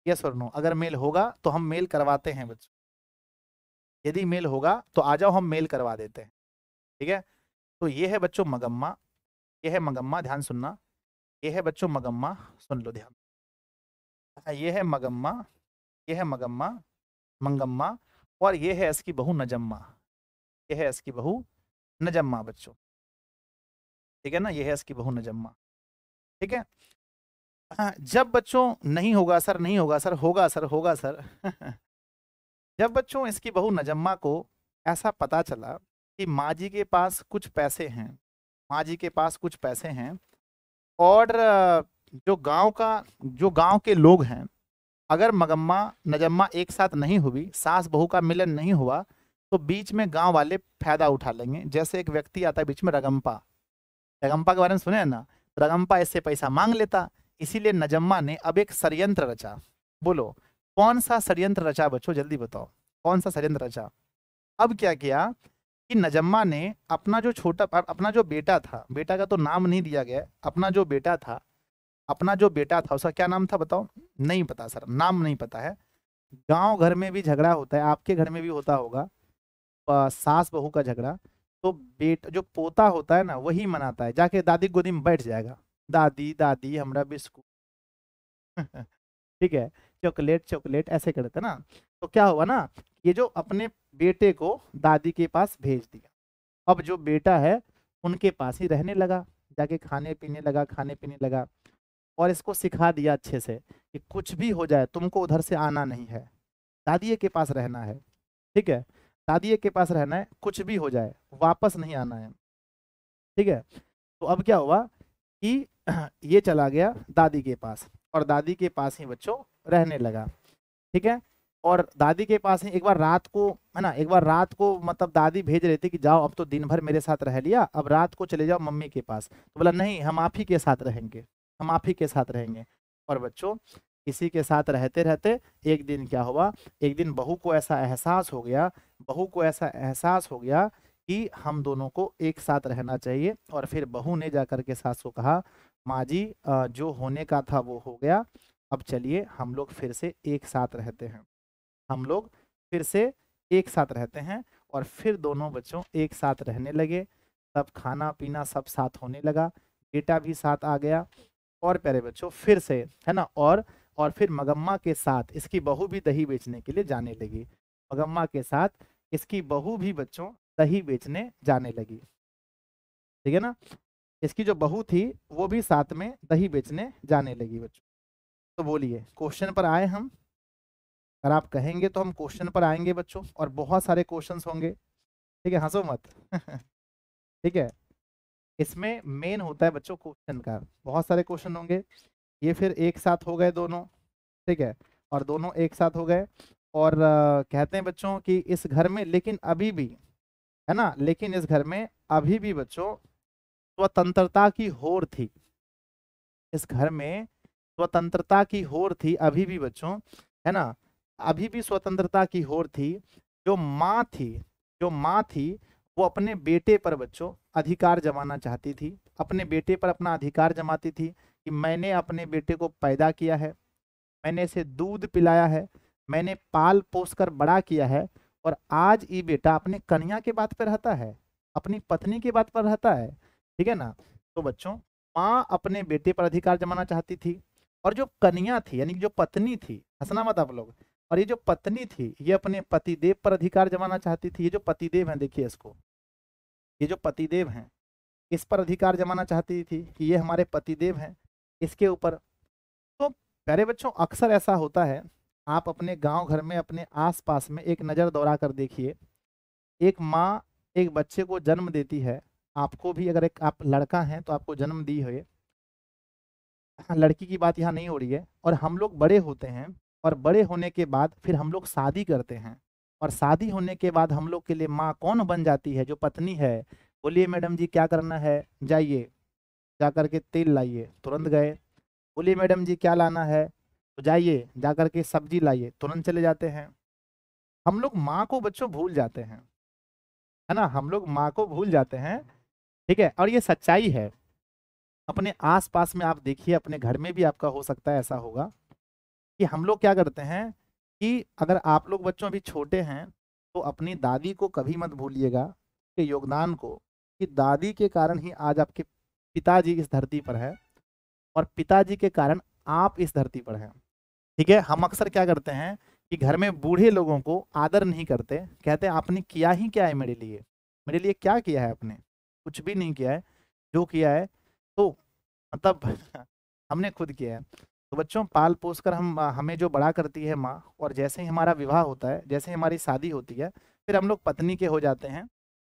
यस और नो अगर मेल होगा तो हम मेल करवाते हैं बच्चों यदि मेल होगा तो आ जाओ हम मेल करवा देते हैं ठीक है तो ये है बच्चों मगम्मा ये है मगम्मा ध्यान सुनना ये है बच्चों मगम्मा सुन लो ध्यान अच्छा ये है मगम्मा ये है मगम्मा मंगम्मा और ये है इसकी बहू नजम्मा ये है इसकी बहू नजम्मा बच्चों ठीक है ना ये है इसकी बहू नजम्मा ठीक है हाँ, जब बच्चों नहीं होगा सर नहीं होगा सर होगा सर होगा सर जब बच्चों इसकी बहू नजम्मा को ऐसा पता चला कि माँ जी के पास कुछ पैसे हैं माँ जी के पास कुछ पैसे हैं और जो गांव का जो गांव के लोग हैं अगर मगम्मा नजम्मा एक साथ नहीं हुई सास बहू का मिलन नहीं हुआ तो बीच में गांव वाले फायदा उठा लेंगे जैसे एक व्यक्ति आता है बीच में रगम्पा रगम्पा के बारे में सुने ना रगम्पा इससे पैसा मांग लेता इसीलिए नजम्मा ने अब एक षडयंत्र रचा बोलो कौन सा षडयंत्र रचा बच्चों जल्दी बताओ कौन सा षडयंत्र रचा अब क्या किया कि नजम्मा ने अपना जो छोटा अपना जो बेटा था बेटा का तो नाम नहीं दिया गया अपना जो बेटा था अपना जो बेटा था उसका क्या नाम था बताओ नहीं पता सर नाम नहीं पता है गांव घर में भी झगड़ा होता है आपके घर में भी होता होगा सास बहू का झगड़ा तो बेटा जो पोता होता है ना वही मनाता है जाके दादी गोदी में बैठ जाएगा दादी दादी हमारा बिस्कुट ठीक है चॉकलेट चॉकलेट ऐसे करते ना तो क्या हुआ ना ये जो अपने बेटे को दादी के पास भेज दिया अब जो बेटा है उनके पास ही रहने लगा जाके खाने पीने लगा खाने पीने लगा और इसको सिखा दिया अच्छे से कि कुछ भी हो जाए तुमको उधर से आना नहीं है दादिए के पास रहना है ठीक है दादिए के पास रहना है कुछ भी हो जाए वापस नहीं आना है ठीक है तो अब क्या हुआ कि ये चला गया दादी के पास और दादी के पास ही बच्चों रहने लगा ठीक है और दादी के पास ही एक बार रात को है ना एक बार रात को मतलब दादी भेज रही थी कि जाओ अब तो दिन भर मेरे साथ रह लिया अब रात को चले जाओ मम्मी के पास तो बोला नहीं हम आप ही के साथ रहेंगे हम आप ही के साथ रहेंगे और बच्चों इसी के साथ रहते रहते एक दिन क्या हुआ एक दिन बहू को ऐसा एहसास हो गया बहू को ऐसा एहसास हो गया कि हम दोनों को एक साथ रहना चाहिए और फिर बहू ने जाकर के सास को कहा माँ जी जो होने का था वो हो गया अब चलिए हम लोग फिर से एक साथ रहते हैं हम लोग फिर से एक साथ रहते हैं और फिर दोनों बच्चों एक साथ रहने लगे तब खाना पीना सब साथ होने लगा बेटा भी साथ आ गया और प्यारे बच्चों फिर से है ना और और फिर मगम्मा के साथ इसकी बहू भी दही बेचने के लिए जाने लगी मगम्मा के साथ इसकी बहू भी बच्चों दही बेचने जाने लगी ठीक है ना इसकी जो बहू थी वो भी साथ में दही बेचने जाने लगी बच्चों तो बोलिए क्वेश्चन पर आए हम अगर आप कहेंगे तो हम क्वेश्चन पर आएंगे बच्चों और बहुत सारे क्वेश्चंस होंगे ठीक है हंसो मत ठीक है इसमें मेन होता है बच्चों क्वेश्चन का बहुत सारे क्वेश्चन होंगे ये फिर एक साथ हो गए दोनों ठीक है और दोनों एक साथ हो गए और कहते हैं बच्चों कि इस घर में लेकिन अभी भी है ना लेकिन इस घर में अभी भी बच्चों स्वतंत्रता की होर थी इस घर में स्वतंत्रता की होर थी अभी भी बच्चों है ना अभी भी स्वतंत्रता की होर थी जो माँ थी जो माँ थी वो अपने बेटे पर बच्चों अधिकार जमाना चाहती थी अपने बेटे पर अपना अधिकार जमाती थी कि मैंने अपने बेटे को पैदा किया है मैंने इसे दूध पिलाया है मैंने पाल पोस कर बड़ा किया है और आज ये बेटा अपने कन्या के बात पर रहता है अपनी पत्नी के बात पर रहता है ठीक है ना तो बच्चों माँ अपने बेटे पर अधिकार जमाना चाहती थी और जो कन्या थी यानी जो पत्नी थी हंसना मत आप लोग और ये जो पत्नी थी ये अपने पतिदेव पर अधिकार जमाना चाहती थी ये जो पतिदेव है देखिए इसको ये जो पतिदेव हैं इस पर अधिकार जमाना चाहती थी कि ये हमारे पतिदेव हैं इसके ऊपर तो प्यारे बच्चों अक्सर ऐसा होता है आप अपने गांव घर में अपने आसपास में एक नज़र दौड़ा कर देखिए एक माँ एक बच्चे को जन्म देती है आपको भी अगर एक आप लड़का हैं तो आपको जन्म दी हुए लड़की की बात यहाँ नहीं हो रही है और हम लोग बड़े होते हैं और बड़े होने के बाद फिर हम लोग शादी करते हैं और शादी होने के बाद हम लोग के लिए माँ कौन बन जाती है जो पत्नी है बोलिए मैडम जी क्या करना है जाइए जा कर के तेल लाइए तुरंत गए बोलिए मैडम जी क्या लाना है तो जाइए जा कर के सब्जी लाइए तुरंत चले जाते हैं हम लोग माँ को बच्चों भूल जाते हैं है ना हम लोग माँ को भूल जाते हैं ठीक है और ये सच्चाई है अपने आसपास में आप देखिए अपने घर में भी आपका हो सकता है ऐसा होगा कि हम लोग क्या करते हैं कि अगर आप लोग बच्चों अभी छोटे हैं तो अपनी दादी को कभी मत भूलिएगा के योगदान को कि दादी के कारण ही आज आपके पिताजी इस धरती पर है और पिताजी के कारण आप इस धरती पर हैं ठीक है हम अक्सर क्या करते हैं कि घर में बूढ़े लोगों को आदर नहीं करते कहते आपने किया ही क्या है मेरे लिए मेरे लिए क्या किया है आपने कुछ भी नहीं किया है जो किया है तो मतलब हमने खुद किया है तो बच्चों पाल पोस कर हम हमें जो बड़ा करती है माँ और जैसे ही हमारा विवाह होता है जैसे ही हमारी शादी होती है फिर हम लोग पत्नी के हो जाते हैं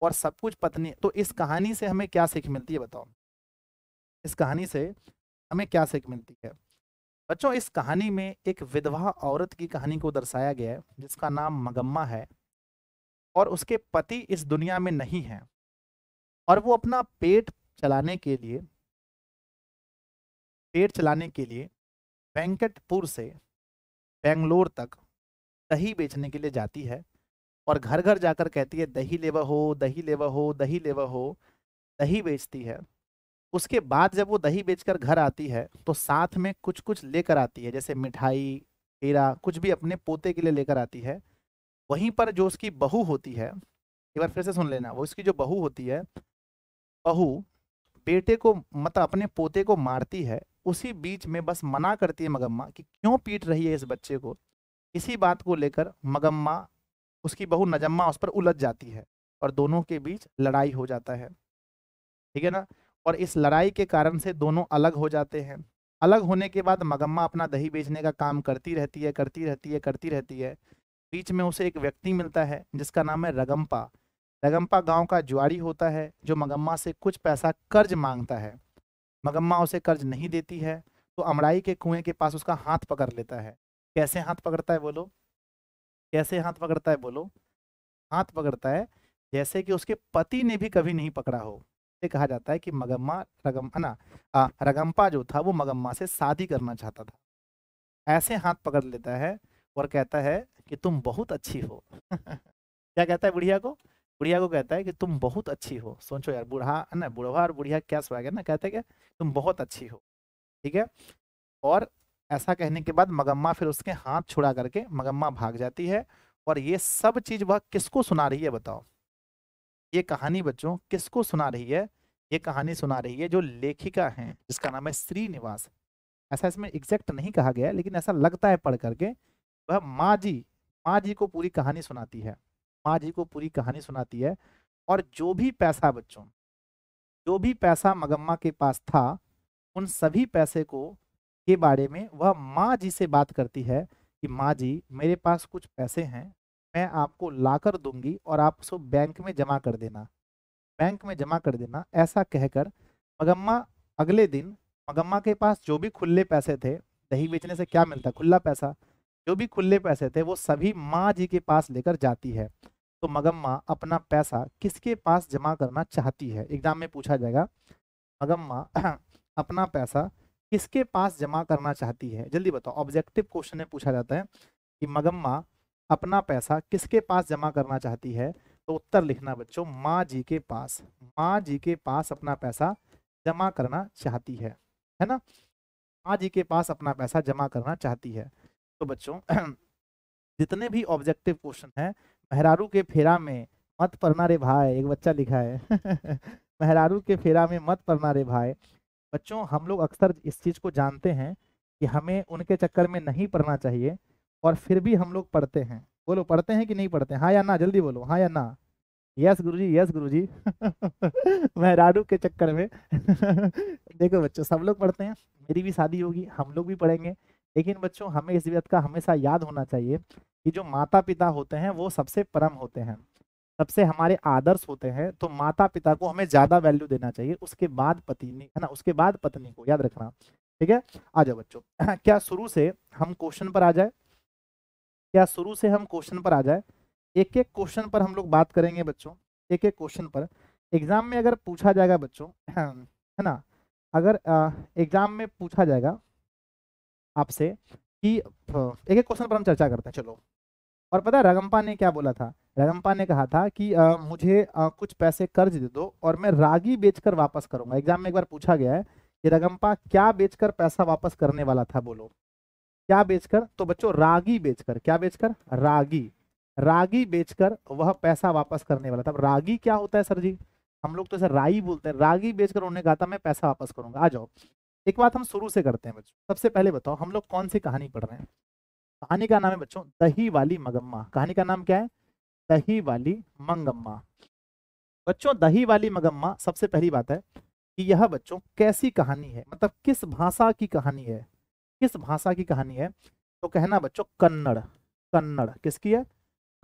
और सब कुछ पत्नी तो इस कहानी से हमें क्या सीख मिलती है बताओ इस कहानी से हमें क्या सीख मिलती है बच्चों इस कहानी में एक विधवा औरत की कहानी को दर्शाया गया है जिसका नाम मगम्मा है और उसके पति इस दुनिया में नहीं है और वो अपना पेट चलाने के लिए पेट चलाने के लिए वेंकटपुर से बेंगलोर तक दही बेचने के लिए जाती है और घर घर जाकर कहती है दही लेवा हो दही लेवा हो दही लेवा हो दही बेचती है उसके बाद जब वो दही बेचकर घर आती है तो साथ में कुछ कुछ लेकर आती है जैसे मिठाई पेड़ा कुछ भी अपने पोते के लिए लेकर आती है वहीं पर जो उसकी बहू होती है एक बार फिर से सुन लेना वो उसकी जो बहू होती है बहू बेटे को मतलब अपने पोते को मारती है उसी बीच में बस मना करती है मगम्मा कि क्यों पीट रही है इस बच्चे को इसी बात को लेकर मगम्मा उसकी बहू नजम्मा उस पर उलझ जाती है और दोनों के बीच लड़ाई हो जाता है ठीक है ना और इस लड़ाई के कारण से दोनों अलग हो जाते हैं अलग होने के बाद मगम्मा अपना दही बेचने का काम करती रहती है करती रहती है करती रहती है बीच में उसे एक व्यक्ति मिलता है जिसका नाम है रगम्पा रगम्पा गांव का जुआरी होता है जो मगम्मा से कुछ पैसा कर्ज मांगता है मगम्मा उसे कर्ज नहीं देती है तो अमड़ाई के कुएं के पास उसका हाथ पकड़ लेता है कैसे हाथ पकड़ता है बोलो कैसे हाथ पकड़ता है बोलो हाथ पकड़ता है जैसे कि उसके पति ने भी कभी नहीं पकड़ा हो ये कहा जाता है कि मगम्मा रगम ना आ, रगम्पा जो था वो मगम्मा से शादी करना चाहता था ऐसे हाथ पकड़ लेता है और कहता है कि तुम बहुत अच्छी हो क्या कहता है बुढ़िया को बुढ़िया को कहता है कि तुम बहुत अच्छी हो सोचो यार बुढ़ा ना बुढ़वा और बुढ़िया क्या स्वाग है ना कहते हैं कि तुम बहुत अच्छी हो ठीक है और ऐसा कहने के बाद मगम्मा फिर उसके हाथ छुड़ा करके मगम्मा भाग जाती है और ये सब चीज़ वह किसको सुना रही है बताओ ये कहानी बच्चों किसको सुना रही है ये कहानी सुना रही है जो लेखिका है जिसका नाम है श्रीनिवास ऐसा इसमें एग्जैक्ट नहीं कहा गया है लेकिन ऐसा लगता है पढ़ करके वह माँ जी माँ जी को पूरी कहानी सुनाती है माँ जी को पूरी कहानी सुनाती है और जो भी पैसा बच्चों जो भी पैसा मगम्मा के पास था उन सभी पैसे को के बारे में वह माँ जी से बात करती है कि माँ जी मेरे पास कुछ पैसे हैं मैं आपको ला कर दूंगी और आप उसको बैंक में जमा कर देना बैंक में जमा कर देना ऐसा कहकर मगम्मा अगले दिन मगम्मा के पास जो भी खुले पैसे थे दही बेचने से क्या मिलता खुला पैसा जो भी खुले पैसे थे वो सभी माँ जी के पास लेकर जाती है तो मगम्मा अपना पैसा किसके पास जमा करना चाहती है एग्जाम में पूछा जाएगा मगम्मा अपना पैसा किसके पास जमा करना चाहती है जल्दी बताओ ऑब्जेक्टिव क्वेश्चन में पूछा जाता है कि मगम्मा अपना पैसा किसके पास जमा करना चाहती है तो उत्तर लिखना बच्चों माँ जी के पास माँ जी के पास अपना पैसा जमा करना चाहती है है ना माँ जी के पास अपना पैसा जमा करना चाहती है तो बच्चों जितने भी ऑब्जेक्टिव क्वेश्चन हैं महरारू के फेरा में मत पढ़ना रे भाई एक बच्चा लिखा है महरारू के फेरा में मत पढ़ना रे भाई बच्चों हम लोग अक्सर इस चीज़ को जानते हैं कि हमें उनके चक्कर में नहीं पढ़ना चाहिए और फिर भी हम लोग पढ़ते हैं बोलो पढ़ते हैं कि नहीं पढ़ते हैं? हाँ या ना जल्दी बोलो हाँ या ना यस गुरुजी यस गुरुजी महरारू के चक्कर में देखो बच्चों सब लोग पढ़ते हैं मेरी भी शादी होगी हम लोग भी पढ़ेंगे लेकिन बच्चों हमें इस बात का हमेशा याद होना चाहिए कि जो माता पिता होते हैं वो सबसे परम होते हैं सबसे हमारे आदर्श होते हैं तो माता पिता को हमें ज्यादा वैल्यू देना चाहिए उसके बाद पति है ना उसके बाद पत्नी को याद रखना ठीक है आ जाओ बच्चों क्या शुरू से हम क्वेश्चन पर आ जाए क्या शुरू से हम क्वेश्चन पर आ जाए एक एक क्वेश्चन पर हम लोग बात करेंगे बच्चों एक एक क्वेश्चन पर एग्जाम में अगर पूछा जाएगा बच्चों है ना अगर एग्जाम में पूछा जाएगा आपसे कि एक एक क्वेश्चन पर हम चर्चा करते हैं चलो और पता है रगम्पा ने क्या बोला था रगम्पा ने कहा था कि आ, मुझे आ, कुछ पैसे कर्ज दे दो और मैं रागी बेचकर वापस करूंगा एग्जाम में एक बार पूछा गया है कि रगम्पा क्या बेचकर पैसा वापस करने वाला था बोलो क्या बेचकर तो बच्चों रागी बेचकर क्या बेचकर रागी रागी बेचकर वह पैसा वापस करने वाला था रागी क्या होता है सर जी हम लोग तो ऐसे राई बोलते हैं रागी बेचकर उन्हें कहा था मैं पैसा वापस करूंगा आ जाओ एक बात हम शुरू से करते हैं बच्चों सबसे पहले बताओ हम लोग कौन सी कहानी पढ़ रहे हैं कहानी का नाम है बच्चों दही वाली मगम्मा कहानी का नाम क्या है दही वाली मंगम्मा बच्चों दही वाली मगम्मा सबसे पहली बात है कि यह बच्चों कैसी कहानी है मतलब किस भाषा की कहानी है किस भाषा की कहानी है तो कहना बच्चों कन्नड़ कन्नड़ किसकी है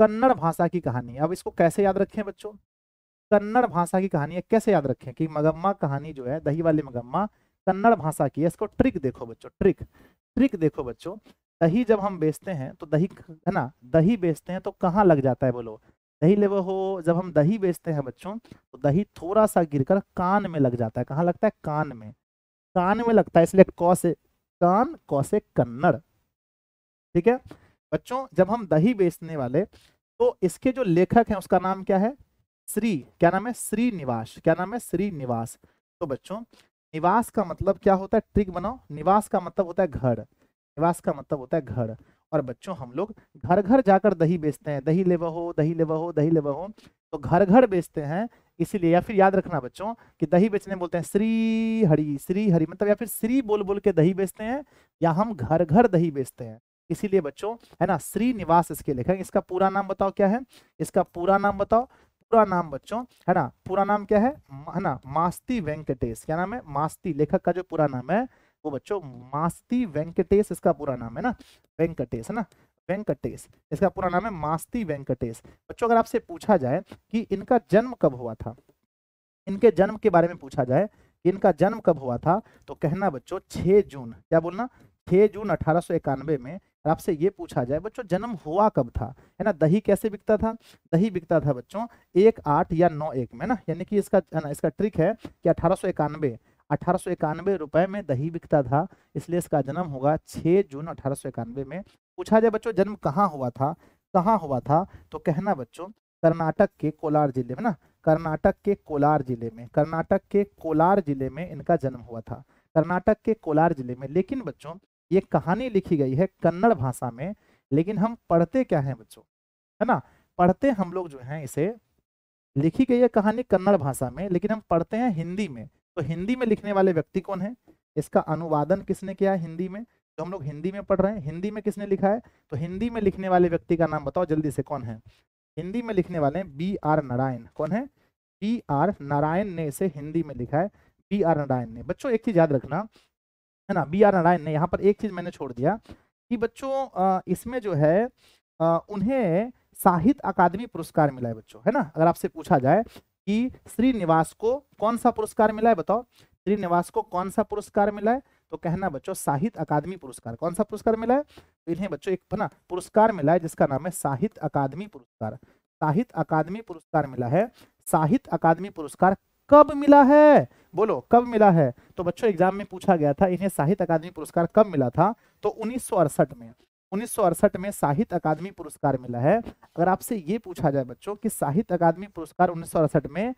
कन्नड़ भाषा की कहानी अब इसको कैसे याद रखें बच्चों कन्नड़ भाषा की कहानी है कैसे याद रखें कि मगम्मा कहानी जो है दही वाली मगम्मा कन्नड़ भाषा की है इसको ट्रिक देखो बच्चों ट्रिक ट्रिक देखो बच्चों दही जब हम बेचते हैं तो दही है ना दही बेचते हैं तो कहाँ लग जाता है बोलो दही ले हो जब हम दही बेचते हैं बच्चों तो दही थोड़ा सा गिरकर कान में लग जाता है कहाँ लगता है कान में कान में लगता है इसलिए कौ से कान कौ से कन्नड़ ठीक है बच्चों जब हम दही बेचने वाले तो इसके जो लेखक हैं उसका नाम क्या है श्री क्या नाम है श्रीनिवास क्या नाम है श्रीनिवास तो बच्चों निवास का मतलब क्या होता है ट्रिक बनाओ निवास का मतलब होता है घर निवास का मतलब होता है घर और बच्चों हम लोग घर घर जाकर दही बेचते हैं दही ले बहो दही ले बहो दही ले बहो तो घर घर बेचते हैं इसीलिए या फिर याद रखना बच्चों कि दही बेचने बोलते हैं श्री हरि श्री हरि मतलब या फिर श्री बोल बोल के दही बेचते हैं या हम घर घर दही बेचते हैं इसीलिए बच्चों है ना श्रीनिवास इसके लिखेंगे इसका पूरा नाम बताओ क्या है इसका पूरा नाम बताओ पूरा नाम बच्चों है ना पूरा नाम क्या है है ना मास्ती वेंकटेश क्या नाम है मास्ती लेखक का जो पूरा नाम है वो बच्चों मास्ती वेंकटेश इसका पूरा नाम है ना वेंकटेश है ना वेंकटेश इसका पूरा नाम है मास्ती वेंकटेश बच्चों अगर आपसे पूछा जाए कि इनका जन्म कब हुआ था इनके जन्म के बारे में पूछा जाए इनका जन्म कब हुआ था तो कहना बच्चों 6 जून क्या बोलना 6 जून अठारह में आपसे ये पूछा जाए बच्चों जन्म हुआ कब था है ना दही कैसे बिकता था दही बिकता था बच्चों एक आठ या नौ एक में ना यानी कि इसका ना इसका ट्रिक है कि अठारह अठारह रुपए में दही बिकता था इसलिए इसका जन्म होगा 6 जून अठारह में पूछा जाए बच्चों जन्म कहाँ हुआ था कहाँ हुआ था तो कहना बच्चों कर्नाटक के कोलार जिले में ना कर्नाटक के कोलार जिले में कर्नाटक के कोलार जिले में इनका जन्म हुआ था कर्नाटक के कोलार जिले में लेकिन बच्चों ये कहानी लिखी गई है कन्नड़ भाषा में लेकिन हम पढ़ते क्या हैं बच्चों है ना पढ़ते हम लोग जो हैं इसे लिखी गई है कहानी कन्नड़ भाषा में लेकिन हम पढ़ते हैं हिंदी में तो हिंदी में लिखने वाले व्यक्ति कौन है इसका अनुवादन किसने किया है हिंदी में जो हम लोग हिंदी में पढ़ रहे हैं हिंदी में किसने लिखा है तो हिंदी में लिखने वाले व्यक्ति का नाम बताओ जल्दी से कौन है हिंदी में लिखने वाले बी आर नारायण कौन है बी आर नारायण ने इसे हिंदी में लिखा है बी आर नारायण ने बच्चों एक चीज याद रखना है ना बी आर नारायण ने यहाँ पर एक चीज मैंने छोड़ दिया कि बच्चों इसमें जो है उन्हें साहित्य अकादमी पुरस्कार मिला है बच्चों है ना अगर आपसे पूछा जाए कि श्रीनिवास को कौन सा पुरस्कार मिला है बताओ श्रीनिवास को कौन सा पुरस्कार मिला है तो कहना बच्चों साहित्य अकादमी पुरस्कार कौन सा पुरस्कार मिला है तो इन्हें बच्चों एक ना पुरस्कार मिला है जिसका नाम है साहित्य अकादमी पुरस्कार साहित्य अकादमी पुरस्कार मिला है साहित्य अकादमी पुरस्कार कब मिला है बोलो कब मिला है तो बच्चों एग्जाम में पूछा गया था इन्हें साहित्य अकादमी पुरस्कार कब मिला था तो उन्नीस में उन्नीस में साहित्य अकादमी पुरस्कार मिला है अगर आपसे ये पूछा जाए बच्चों कि साहित्य अकादमी पुरस्कार उन्नीस में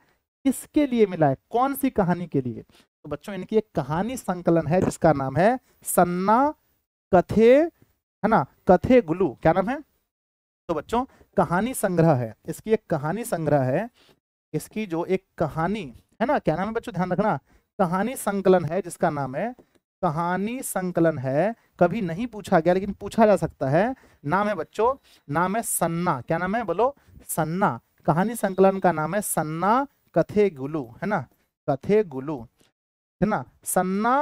किसके लिए मिला है कौन सी कहानी के लिए तो बच्चों इनकी एक कहानी संकलन है जिसका नाम है सन्ना कथे है ना कथे गुलू क्या नाम है तो बच्चों कहानी संग्रह है इसकी एक कहानी संग्रह है इसकी जो एक कहानी है ना क्या नाम है बच्चों ध्यान रखना कहानी संकलन है जिसका नाम है कहानी संकलन है कभी नहीं पूछा गया लेकिन पूछा जा सकता है नाम है बच्चों नाम है सन्ना क्या नाम है बोलो सन्ना कहानी संकलन का नाम है सन्ना कथे गुलू है ना कथे गुलू है ना सन्ना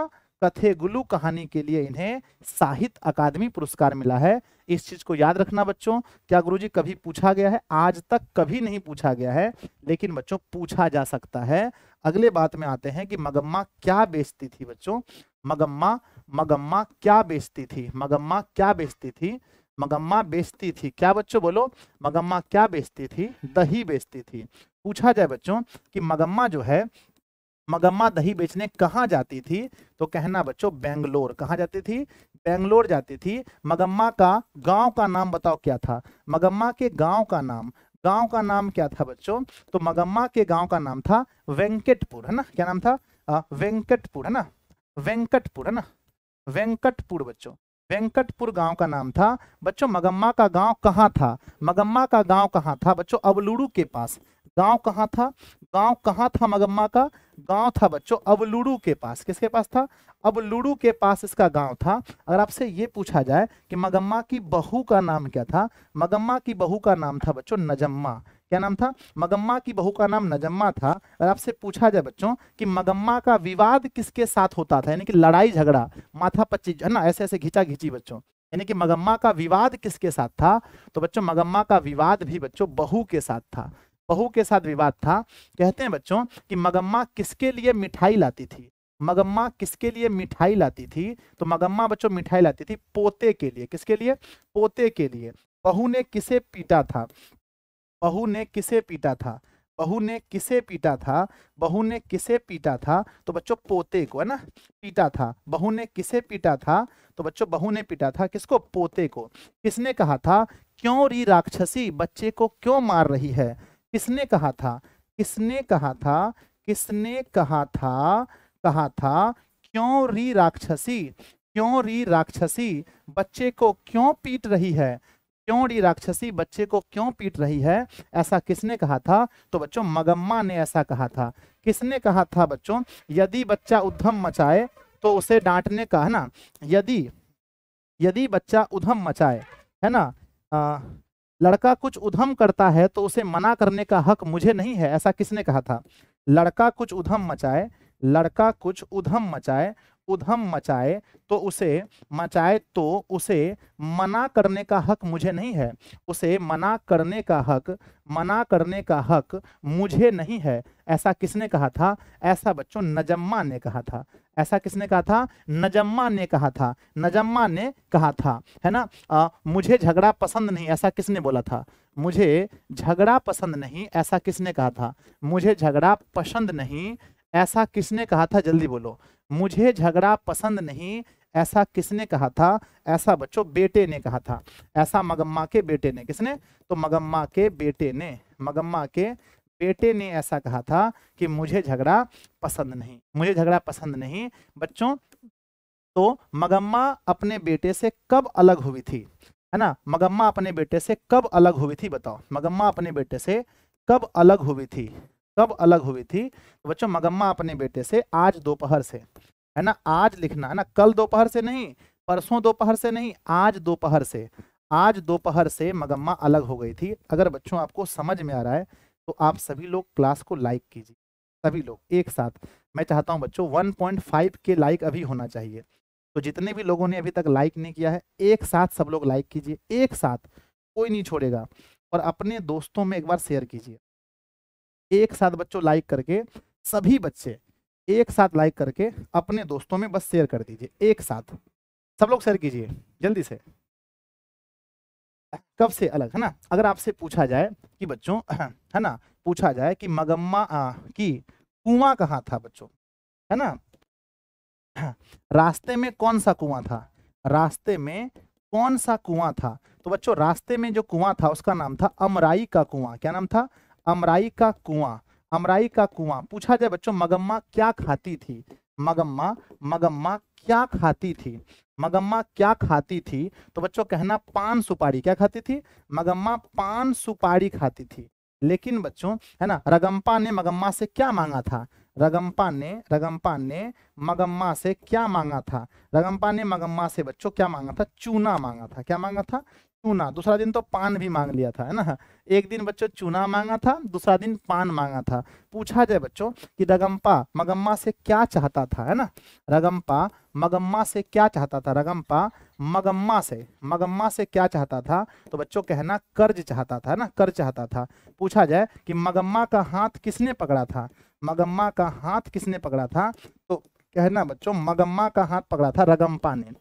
कथे गुलू कहानी के लिए इन्हें साहित्य अकादमी पुरस्कार मिला है इस चीज को याद रखना बच्चों क्या गुरुजी कभी पूछा गया है आज तक कभी नहीं पूछा गया है लेकिन बच्चों पूछा जा सकता है अगले बात में आते हैं कि मगम्मा क्या बेचती थी बच्चों मगम्मा मगम्मा क्या बेचती थी मगम्मा क्या बेचती थी मगम्मा बेचती थी क्या बच्चों बोलो मगम्मा क्या बेचती थी दही बेचती थी पूछा जाए बच्चों कि मगम्मा जो है मगम्मा दही बेचने कहाँ जाती थी तो कहना बच्चों बेंगलोर कहाँ जाती थी बेंगलोर जाती थी मगम्मा का गांव का नाम बताओ क्या था मगम्मा के गांव का नाम गांव का नाम क्या था बच्चों तो मगम्मा के गांव का नाम था वेंकटपुर है ना क्या नाम था वेंकटपुर है ना वेंकटपुर है ना वेंकटपुर बच्चों वेंकटपुर गांव का नाम था बच्चों मगम्मा का गांव कहाँ था मगम्मा का गांव कहाँ था बच्चों अबलूड़ू के पास गांव कहाँ था गांव कहाँ था मगम्मा का गांव था बच्चों अबलूड़ू के पास किसके पास था अबलूडू के पास इसका गांव था अगर आपसे ये पूछा जाए कि मगम्मा की बहू का नाम क्या था मगम्मा की बहू का नाम था बच्चों नजम्मा क्या नाम था मगम्मा की बहू का नाम नजम्मा था और आपसे पूछा जाए बच्चों कि मगम्मा का विवाद किसके साथ होता था यानी कि लड़ाई झगड़ा माथा पच्ची है ना ऐसे ऐसे घिंचा घिंची बच्चों यानी कि मगम्मा का विवाद किसके साथ था तो बच्चों मगम्मा का विवाद भी बच्चों बहू के साथ था बहू के साथ विवाद था कहते हैं बच्चों कि मगम्मा किसके लिए मिठाई लाती थी मगम्मा किसके लिए मिठाई लाती थी तो मगम्मा बच्चों मिठाई लाती थी पोते के लिए किसके लिए पोते के लिए बहू ने किसे पीटा था बहू ने किसे पीटा था बहू ने किसे पीटा था बहू ने किसे पीटा था तो बच्चों पोते को है ना पीटा था बहू ने किसे पीटा था तो बच्चों बहू ने पीटा था किसको पोते को किसने कहा था क्यों री राक्षसी बच्चे को क्यों मार रही है किसने कहा था किसने कहा था किसने कहा था कहा था क्यों री राक्षसी क्यों री राक्षसी बच्चे को क्यों पीट रही है क्यों ये राक्षसी बच्चे को क्यों पीट रही है ऐसा किसने कहा था तो बच्चों मगम्मा ने ऐसा कहा था किसने कहा था बच्चों यदि बच्चा उधम मचाए तो उसे डांटने का है ना यदि यदि बच्चा उधम मचाए है ना आ, लड़का कुछ उधम करता है तो उसे मना करने का हक मुझे नहीं है ऐसा किसने कहा था लड़का कुछ उधम मचाए लड़का कुछ उधम मचाए उधम मचाए तो उसे मचाए तो उसे मना करने का हक मुझे नहीं है उसे मना करने का हक मना करने का हक मुझे नहीं है ऐसा किसने कहा था ऐसा बच्चों नजम्मा ने कहा था ऐसा किसने कहा था नजम्मा ने कहा था नजम्मा ने कहा था है ना आ, मुझे झगड़ा पसंद नहीं ऐसा किसने बोला था मुझे झगड़ा पसंद नहीं ऐसा किसने कहा था मुझे झगड़ा पसंद नहीं ऐसा किसने कहा था जल्दी बोलो मुझे झगड़ा पसंद नहीं ऐसा किसने कहा था ऐसा बच्चों बेटे ने कहा था ऐसा मगम्मा के बेटे ने किसने तो मगम्मा के बेटे ने मगम्मा के बेटे ने ऐसा कहा था कि मुझे झगड़ा पसंद नहीं मुझे झगड़ा पसंद नहीं बच्चों तो मगम्मा अपने बेटे से कब अलग हुई थी है ना मगम्मा अपने बेटे से कब अलग हुई थी बताओ मगम्मा अपने बेटे से कब अलग हुई थी कब अलग हुई थी तो बच्चों मगम्मा अपने बेटे से आज दोपहर से है ना आज लिखना है ना कल दोपहर से नहीं परसों दोपहर से नहीं आज दोपहर से आज दोपहर से मगम्मा अलग हो गई थी अगर बच्चों आपको समझ में आ रहा है तो आप सभी लोग क्लास को लाइक कीजिए सभी लोग एक साथ मैं चाहता हूं बच्चों 1.5 के लाइक अभी होना चाहिए तो जितने भी लोगों ने अभी तक लाइक नहीं किया है एक साथ सब लोग लाइक कीजिए एक साथ कोई नहीं छोड़ेगा और अपने दोस्तों में एक बार शेयर कीजिए एक साथ बच्चों लाइक करके सभी बच्चे एक साथ लाइक करके अपने दोस्तों में बस शेयर कर दीजिए एक साथ सब लोग शेयर कीजिए जल्दी से कब से अलग है ना अगर आपसे पूछा जाए कि बच्चों है ना पूछा जाए कि मगम्मा आ, की कुआं कहाँ था बच्चों है ना रास्ते में कौन सा कुआं था रास्ते में कौन सा कुआं था तो बच्चों रास्ते में जो कुआं था उसका नाम था अमराई का कुआं क्या नाम था अमराई का कुआं अमराई का कुआं पूछा जाए बच्चों मगम्मा क्या खाती थी मगम्मा मगम्मा क्या खाती थी मगम्मा क्या खाती थी तो बच्चों कहना पान सुपारी क्या खाती थी मगम्मा पान सुपारी खाती थी लेकिन बच्चों है ना रगम्पा ने मगम्मा से क्या मांगा था रगम्पा ने रगम्पा ने मगम्मा से क्या मांगा था रगम्पा ने मगम्मा से बच्चों क्या मांगा था चूना मांगा था क्या मांगा था चूना दूसरा दिन तो पान भी मांग लिया था है ना एक दिन बच्चों चूना मांगा था दूसरा दिन पान मांगा था पूछा जाए बच्चों कि रगम्पा मगम्मा से क्या चाहता था है ना रगम्पा मगम्मा से क्या चाहता था रगम्पा मगम्मा से मगम्मा से क्या चाहता था तो बच्चों कहना कर्ज चाहता था है ना कर्ज चाहता था पूछा जाए कि मगम्मा का हाथ किसने पकड़ा था मगम्मा का हाथ किसने पकड़ा था तो कहना बच्चों मगम्मा का हाथ पकड़ा था रगम्पा ने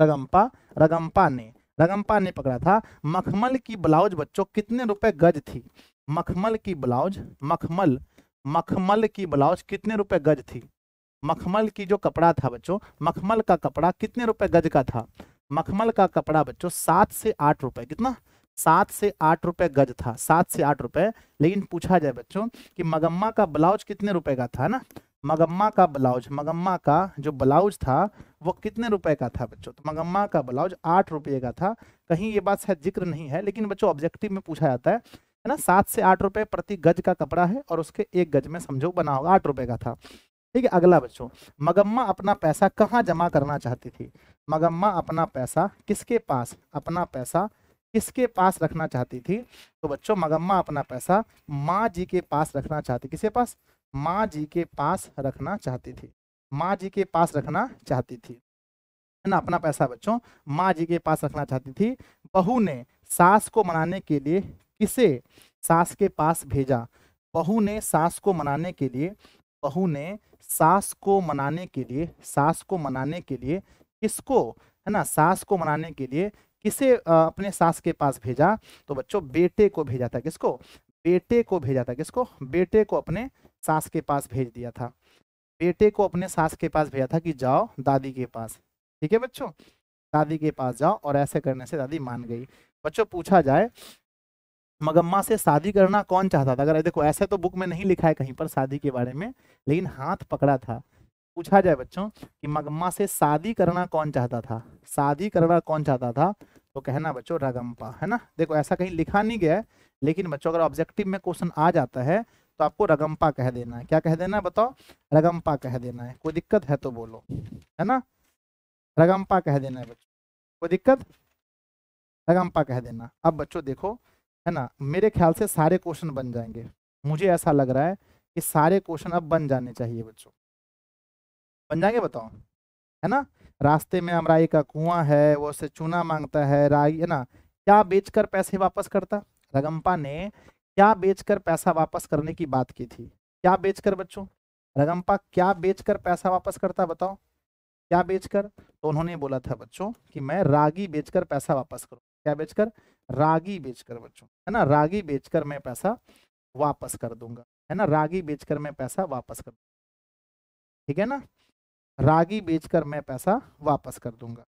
रगम्पा रगम्पा ने रगम्पा ने पकड़ा था मखमल की ब्लाउज बच्चों कितने रुपए गज थी मखमल की ब्लाउज मखमल मखमल की ब्लाउज कितने रुपए गज थी मखमल की जो कपड़ा था बच्चों मखमल का कपड़ा कितने रुपए गज का था मखमल का कपड़ा बच्चों सात से आठ रुपए कितना सात से आठ रुपए गज था सात से आठ रुपए लेकिन पूछा जाए बच्चों कि मगम्मा का ब्लाउज कितने रुपए का था ना मगम्मा का ब्लाउज मगम्मा का जो ब्लाउज था वो कितने रुपए का था बच्चों तो मगम्मा का ब्लाउज आठ रुपये का था कहीं ये बात शायद जिक्र नहीं है लेकिन बच्चों ऑब्जेक्टिव में पूछा जाता है है ना सात से आठ रुपए प्रति गज का कपड़ा है और उसके एक गज में समझो बना होगा आठ रुपए का था ठीक है अगला बच्चों मगम्मा अपना पैसा कहाँ जमा करना चाहती थी मगम्मा अपना पैसा किसके पास अपना पैसा किसके पास रखना चाहती थी तो बच्चों मगम्मा अपना पैसा माँ जी के पास रखना चाहती किसके पास माँ जी के पास रखना चाहती थी माँ जी के पास रखना चाहती थी है ना अपना पैसा बच्चों माँ जी के पास रखना चाहती थी बहू ने सास को मनाने के लिए किसे सास के पास भेजा बहू ने सास को मनाने के लिए बहू ने सास को मनाने के लिए सास को मनाने के लिए किसको है ना सास को मनाने के लिए किसे अपने सास के पास भेजा तो बच्चों बेटे को भेजा था किसको बेटे को भेजा था किसको बेटे को अपने सास के पास भेज दिया था बेटे को अपने सास के पास भेजा था कि जाओ दादी के पास ठीक है बच्चों दादी के पास जाओ और ऐसे करने से दादी मान गई बच्चों पूछा जाए मगम्मा से शादी करना कौन चाहता था अगर देखो ऐसे तो बुक में नहीं लिखा है कहीं पर शादी के बारे में लेकिन हाथ पकड़ा था पूछा जाए बच्चों कि मगम्मा से शादी करना कौन चाहता था शादी करना कौन चाहता था तो कहना बच्चों रगम्पा है ना देखो ऐसा कहीं लिखा नहीं गया है लेकिन बच्चों अगर ऑब्जेक्टिव में क्वेश्चन आ जाता है तो आपको रगम्पा कह देना है क्या कह देना है बताओ रगम्पा कह देना है कोई दिक्कत है तो बोलो है ना रगम्पा कह देना है बच्चों कोई दिक्कत रगम्पा कह देना अब बच्चों देखो है ना मेरे ख्याल से सारे क्वेश्चन बन जाएंगे मुझे ऐसा लग रहा है कि सारे क्वेश्चन अब बन जाने चाहिए बच्चों बन जाएंगे बताओ है ना रास्ते में हम राई का कुआं है वो उससे चूना मांगता है राई है ना क्या बेचकर पैसे वापस करता रगम्पा ने क्या बेचकर पैसा वापस करने की बात की थी क्या बेचकर बच्चों रगम्पा क्या बेचकर पैसा वापस करता बताओ क्या बेचकर तो उन्होंने बोला था बच्चों कि मैं रागी बेचकर पैसा वापस करूँ क्या बेचकर रागी बेचकर बच्चों है ना रागी बेचकर मैं पैसा वापस कर दूंगा है ना रागी बेचकर मैं पैसा वापस कर ठीक है ना रागी बेचकर मैं पैसा वापस कर दूंगा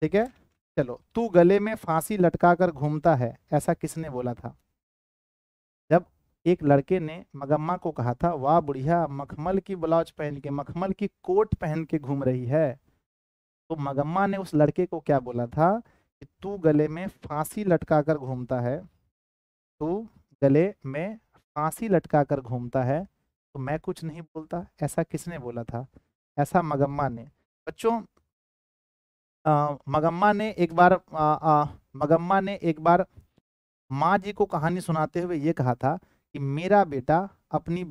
ठीक है चलो तू गले में फांसी लटका कर घूमता है ऐसा किसने बोला था जब एक लड़के ने मगम्मा को कहा था वाह बुढ़िया मखमल की ब्लाउज पहन के मखमल की कोट पहन के घूम रही है तो मगम्मा ने उस लड़के को क्या बोला था कि तू गले में फांसी लटका कर घूमता है तू गले में फांसी लटका कर घूमता है तो मैं कुछ नहीं बोलता ऐसा किसने बोला था ऐसा मगम्मा ने बच्चों मगम्मा ने एक बार आ, आ, मगम्मा ने एक बार माँ जी को कहानी सुनाते हुए ये कहा था कि मेरा बेटा अपनी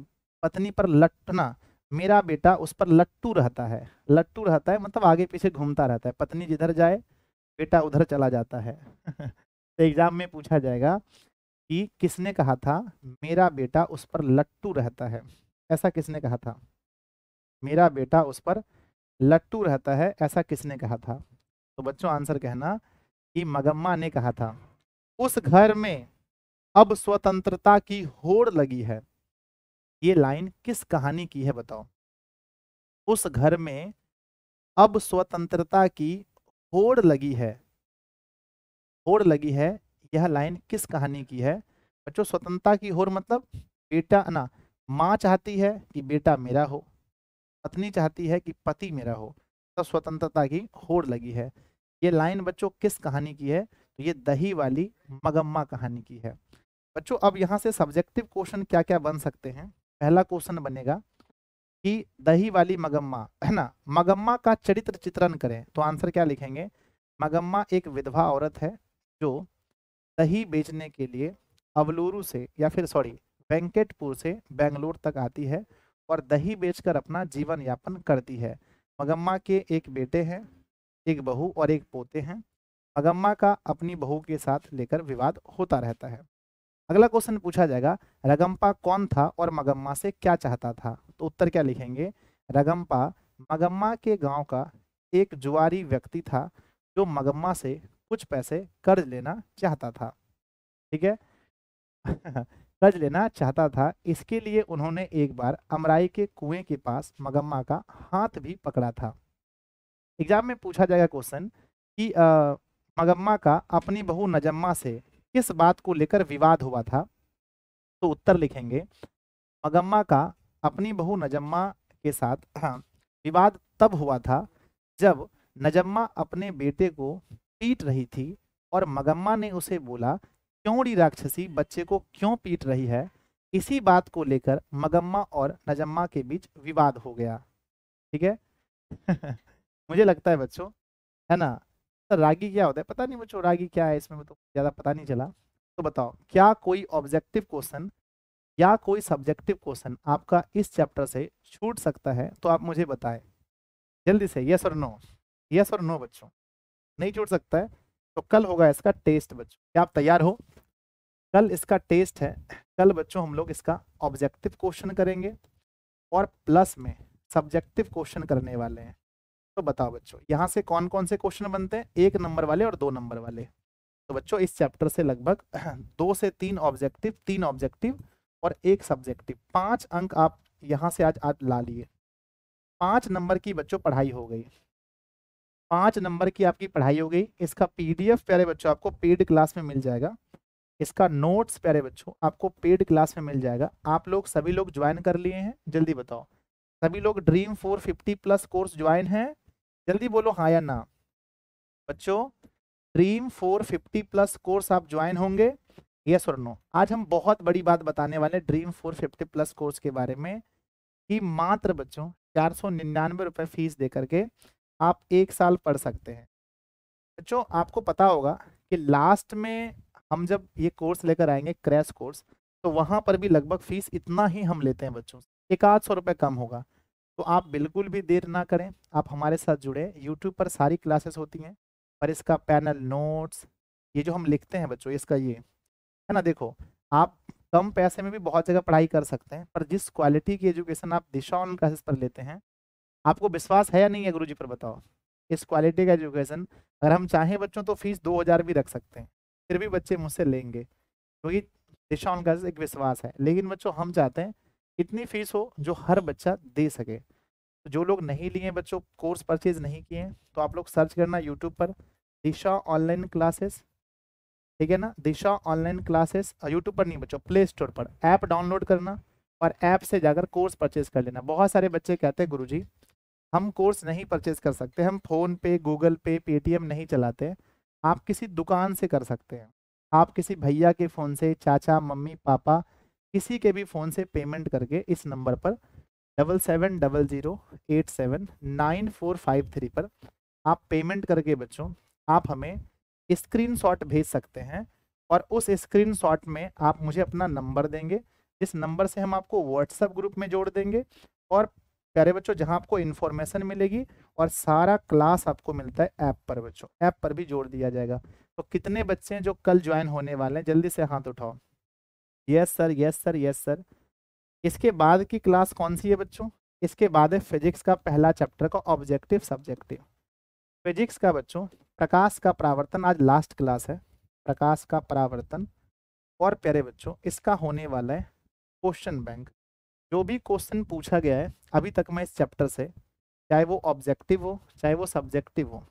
पत्नी पर लटना मेरा बेटा उस पर लट्टू रहता है लट्टू रहता है मतलब आगे पीछे घूमता रहता है पत्नी जिधर जाए बेटा उधर चला जाता है तो एग्जाम में पूछा जाएगा कि किसने कहा था मेरा बेटा उस पर लट्टू रहता है ऐसा किसने कहा था मेरा बेटा उस पर लट्टू रहता है ऐसा किसने कहा था तो बच्चों आंसर कहना कि मगम्मा ने कहा था उस घर में अब स्वतंत्रता की होड़ लगी है ये लाइन किस कहानी की है बताओ उस घर में अब स्वतंत्रता की होड़ लगी है होड़ लगी है यह लाइन किस कहानी की है बच्चों स्वतंत्रता की होड़ मतलब बेटा ना माँ चाहती है कि बेटा मेरा हो पत्नी चाहती है कि पति मेरा हो तो स्वतंत्रता की होड़ लगी है ये लाइन बच्चों किस कहानी की है तो ये दही वाली मगम्मा कहानी की है बच्चों अब यहाँ से सब्जेक्टिव क्वेश्चन क्या क्या बन सकते हैं पहला क्वेश्चन बनेगा कि दही वाली मगम्मा है ना मगम्मा का चरित्र चित्रण करें तो आंसर क्या लिखेंगे मगम्मा एक विधवा औरत है जो दही बेचने के लिए अवलूरू से या फिर सॉरी वेंकटपुर से बेंगलोर तक आती है और दही बेचकर अपना जीवन यापन करती है मगम्मा के एक बेटे हैं एक बहू और एक पोते हैं मगम्मा का अपनी बहू के साथ लेकर विवाद होता रहता है अगला क्वेश्चन पूछा जाएगा रगम्पा कौन था और मगम्मा से क्या चाहता था तो उत्तर क्या लिखेंगे रगम्पा मगम्मा के गांव का एक जुआरी व्यक्ति था जो मगम्मा से कुछ पैसे कर्ज लेना चाहता था ठीक है कर्ज लेना चाहता था इसके लिए उन्होंने एक बार अमराई के कुएं के पास मगम्मा का हाथ भी पकड़ा था एग्जाम में पूछा जाएगा क्वेश्चन कि आ, मगम्मा का अपनी बहू नजम्मा से किस बात को लेकर विवाद हुआ था तो उत्तर लिखेंगे मगम्मा का अपनी बहू नजम्मा के साथ हाँ, विवाद तब हुआ था जब नजम्मा अपने बेटे को पीट रही थी और मगम्मा ने उसे बोला क्यों राक्षसी बच्चे को क्यों पीट रही है इसी बात को लेकर मगम्मा और नजम्मा के बीच विवाद हो गया ठीक है मुझे लगता है बच्चों है ना तो रागी क्या होता है पता नहीं बच्चों रागी क्या है इसमें तो मतलब ज़्यादा पता नहीं चला तो बताओ क्या कोई ऑब्जेक्टिव क्वेश्चन या कोई सब्जेक्टिव क्वेश्चन आपका इस चैप्टर से छूट सकता है तो आप मुझे बताए जल्दी से यस और नो यस और नो बच्चों नहीं छूट सकता है तो कल होगा इसका टेस्ट बच्चों क्या आप तैयार हो कल इसका टेस्ट है कल बच्चों हम लोग इसका ऑब्जेक्टिव क्वेश्चन करेंगे और प्लस में सब्जेक्टिव क्वेश्चन करने वाले हैं तो बताओ बच्चों यहाँ से कौन कौन से क्वेश्चन बनते हैं एक नंबर वाले और दो नंबर वाले तो बच्चों इस चैप्टर से लगभग दो से तीन ऑब्जेक्टिव तीन ऑब्जेक्टिव और एक सब्जेक्टिव पांच अंक आप यहाँ से आज आज ला लिए पांच नंबर की बच्चों पढ़ाई हो गई पांच नंबर की आपकी पढ़ाई हो गई इसका पीडीएफ प्यारे बच्चों आपको पेड क्लास में मिल जाएगा इसका नोट्स प्यारे बच्चों आपको पेड क्लास में मिल जाएगा आप लोग सभी लोग ज्वाइन कर लिए हैं जल्दी बताओ सभी लोग dream four fifty plus course join है जल्दी बोलो हाँ या ना बच्चों dream four fifty plus course आप ज्वाइन होंगे यस और नो आज हम बहुत बड़ी बात बताने वाले dream four fifty plus course के बारे में कि मात्र बच्चों चार सौ निन्यानवे रुपये फीस दे करके आप एक साल पढ़ सकते हैं बच्चों आपको पता होगा कि लास्ट में हम जब ये कोर्स लेकर आएंगे क्रैश कोर्स तो वहाँ पर भी लगभग फीस इतना ही हम लेते हैं बच्चों से एक आध सौ रुपये कम होगा तो आप बिल्कुल भी देर ना करें आप हमारे साथ जुड़े यूट्यूब पर सारी क्लासेस होती हैं पर इसका पैनल नोट्स ये जो हम लिखते हैं बच्चों इसका ये है ना देखो आप कम पैसे में भी बहुत जगह पढ़ाई कर सकते हैं पर जिस क्वालिटी की एजुकेशन आप दिशा ऑनलाइन क्लासेस पर लेते हैं आपको विश्वास है या नहीं है गुरु पर बताओ इस क्वालिटी का एजुकेशन अगर हम चाहें बच्चों तो फीस दो हज़ार भी रख सकते हैं फिर भी बच्चे मुझसे लेंगे क्योंकि दिशा उनका एक विश्वास है लेकिन बच्चों हम चाहते हैं इतनी फीस हो जो हर बच्चा दे सके तो जो लोग नहीं लिए बच्चों कोर्स परचेज नहीं किए तो आप लोग सर्च करना यूट्यूब पर दिशा ऑनलाइन क्लासेस ठीक है ना दिशा ऑनलाइन क्लासेस यूट्यूब पर नहीं बच्चों प्ले स्टोर पर ऐप डाउनलोड करना और ऐप से जाकर कोर्स परचेज कर लेना बहुत सारे बच्चे कहते हैं गुरुजी हम कोर्स नहीं परचेज कर सकते हम फ़ोन पे गूगल पे पेटीएम नहीं चलाते आप किसी दुकान से कर सकते हैं आप किसी भैया के फ़ोन से चाचा मम्मी पापा किसी के भी फ़ोन से पेमेंट करके इस नंबर पर double seven double zero eight seven nine four five three पर आप पेमेंट करके बच्चों आप हमें स्क्रीनशॉट भेज सकते हैं और उस स्क्रीनशॉट में आप मुझे अपना नंबर देंगे इस नंबर से हम आपको व्हाट्सएप ग्रुप में जोड़ देंगे और प्यारे बच्चों जहां आपको इन्फॉर्मेशन मिलेगी और सारा क्लास आपको मिलता है ऐप पर बच्चों ऐप पर भी जोड़ दिया जाएगा तो कितने बच्चे हैं जो कल ज्वाइन होने वाले हैं जल्दी से हाथ उठाओ yes sir yes sir yes sir इसके बाद की क्लास कौन सी है बच्चों इसके बाद है फिजिक्स का पहला चैप्टर का ऑब्जेक्टिव सब्जेक्टिव फिजिक्स का बच्चों प्रकाश का परावर्तन आज लास्ट क्लास है प्रकाश का परावर्तन और प्यारे बच्चों इसका होने वाला है क्वेश्चन बैंक जो भी क्वेश्चन पूछा गया है अभी तक मैं इस चैप्टर से चाहे वो ऑब्जेक्टिव हो चाहे वो सब्जेक्टिव हो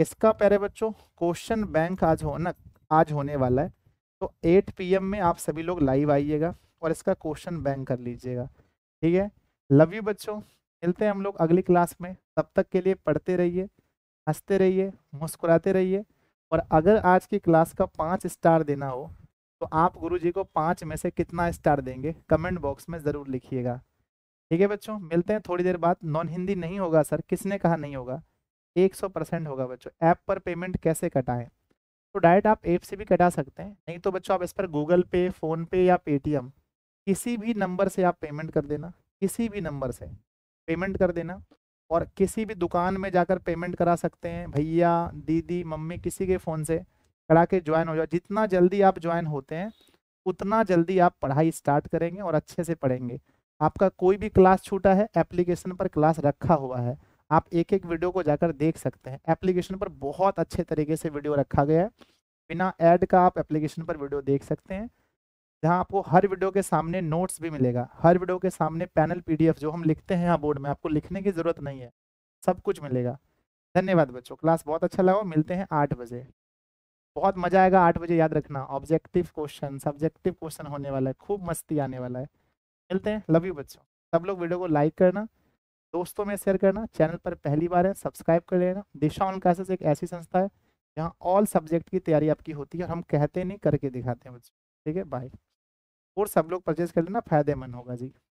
इसका प्यारे बच्चों क्वेश्चन बैंक आज होना आज होने वाला है तो 8 पीएम में आप सभी लोग लाइव आइएगा और इसका क्वेश्चन बैंक कर लीजिएगा ठीक है लव यू बच्चों मिलते हैं हम लोग अगली क्लास में तब तक के लिए पढ़ते रहिए हंसते रहिए मुस्कुराते रहिए और अगर आज की क्लास का पाँच स्टार देना हो तो आप गुरु जी को पाँच में से कितना स्टार देंगे कमेंट बॉक्स में ज़रूर लिखिएगा ठीक है बच्चों मिलते हैं थोड़ी देर बाद नॉन हिंदी नहीं होगा सर किसने कहा नहीं होगा सौ परसेंट होगा बच्चों ऐप पर पेमेंट कैसे कटाएं तो डायरेक्ट आप ऐप से भी कटा सकते हैं नहीं तो बच्चों आप इस पर गूगल पे फ़ोन पे या पेटीएम किसी भी नंबर से आप पेमेंट कर देना किसी भी नंबर से पेमेंट कर देना और किसी भी दुकान में जाकर पेमेंट करा सकते हैं भैया दीदी मम्मी किसी के फ़ोन से करा के ज्वाइन हो जाओ जितना जल्दी आप ज्वाइन होते हैं उतना जल्दी आप पढ़ाई स्टार्ट करेंगे और अच्छे से पढ़ेंगे आपका कोई भी क्लास छूटा है एप्लीकेशन पर क्लास रखा हुआ है आप एक एक वीडियो को जाकर देख सकते हैं एप्लीकेशन पर बहुत अच्छे तरीके से वीडियो रखा गया है बिना ऐड का आप एप्लीकेशन पर वीडियो देख सकते हैं जहां आपको हर वीडियो के सामने नोट्स भी मिलेगा हर वीडियो के सामने पैनल पीडीएफ जो हम लिखते हैं यहाँ बोर्ड में आपको लिखने की ज़रूरत नहीं है सब कुछ मिलेगा धन्यवाद बच्चों क्लास बहुत अच्छा लगा मिलते हैं आठ बजे बहुत मजा आएगा आठ बजे याद रखना ऑब्जेक्टिव क्वेश्चन सब्जेक्टिव क्वेश्चन होने वाला है खूब मस्ती आने वाला है मिलते हैं लव यू बच्चों सब लोग वीडियो को लाइक करना दोस्तों में शेयर करना चैनल पर पहली बार है सब्सक्राइब कर लेना दिशा ऑन क्लासेस एक ऐसी संस्था है जहाँ ऑल सब्जेक्ट की तैयारी आपकी होती है और हम कहते नहीं करके दिखाते हैं बच्चों ठीक है बाय और सब लोग परचेज कर लेना फायदेमंद होगा जी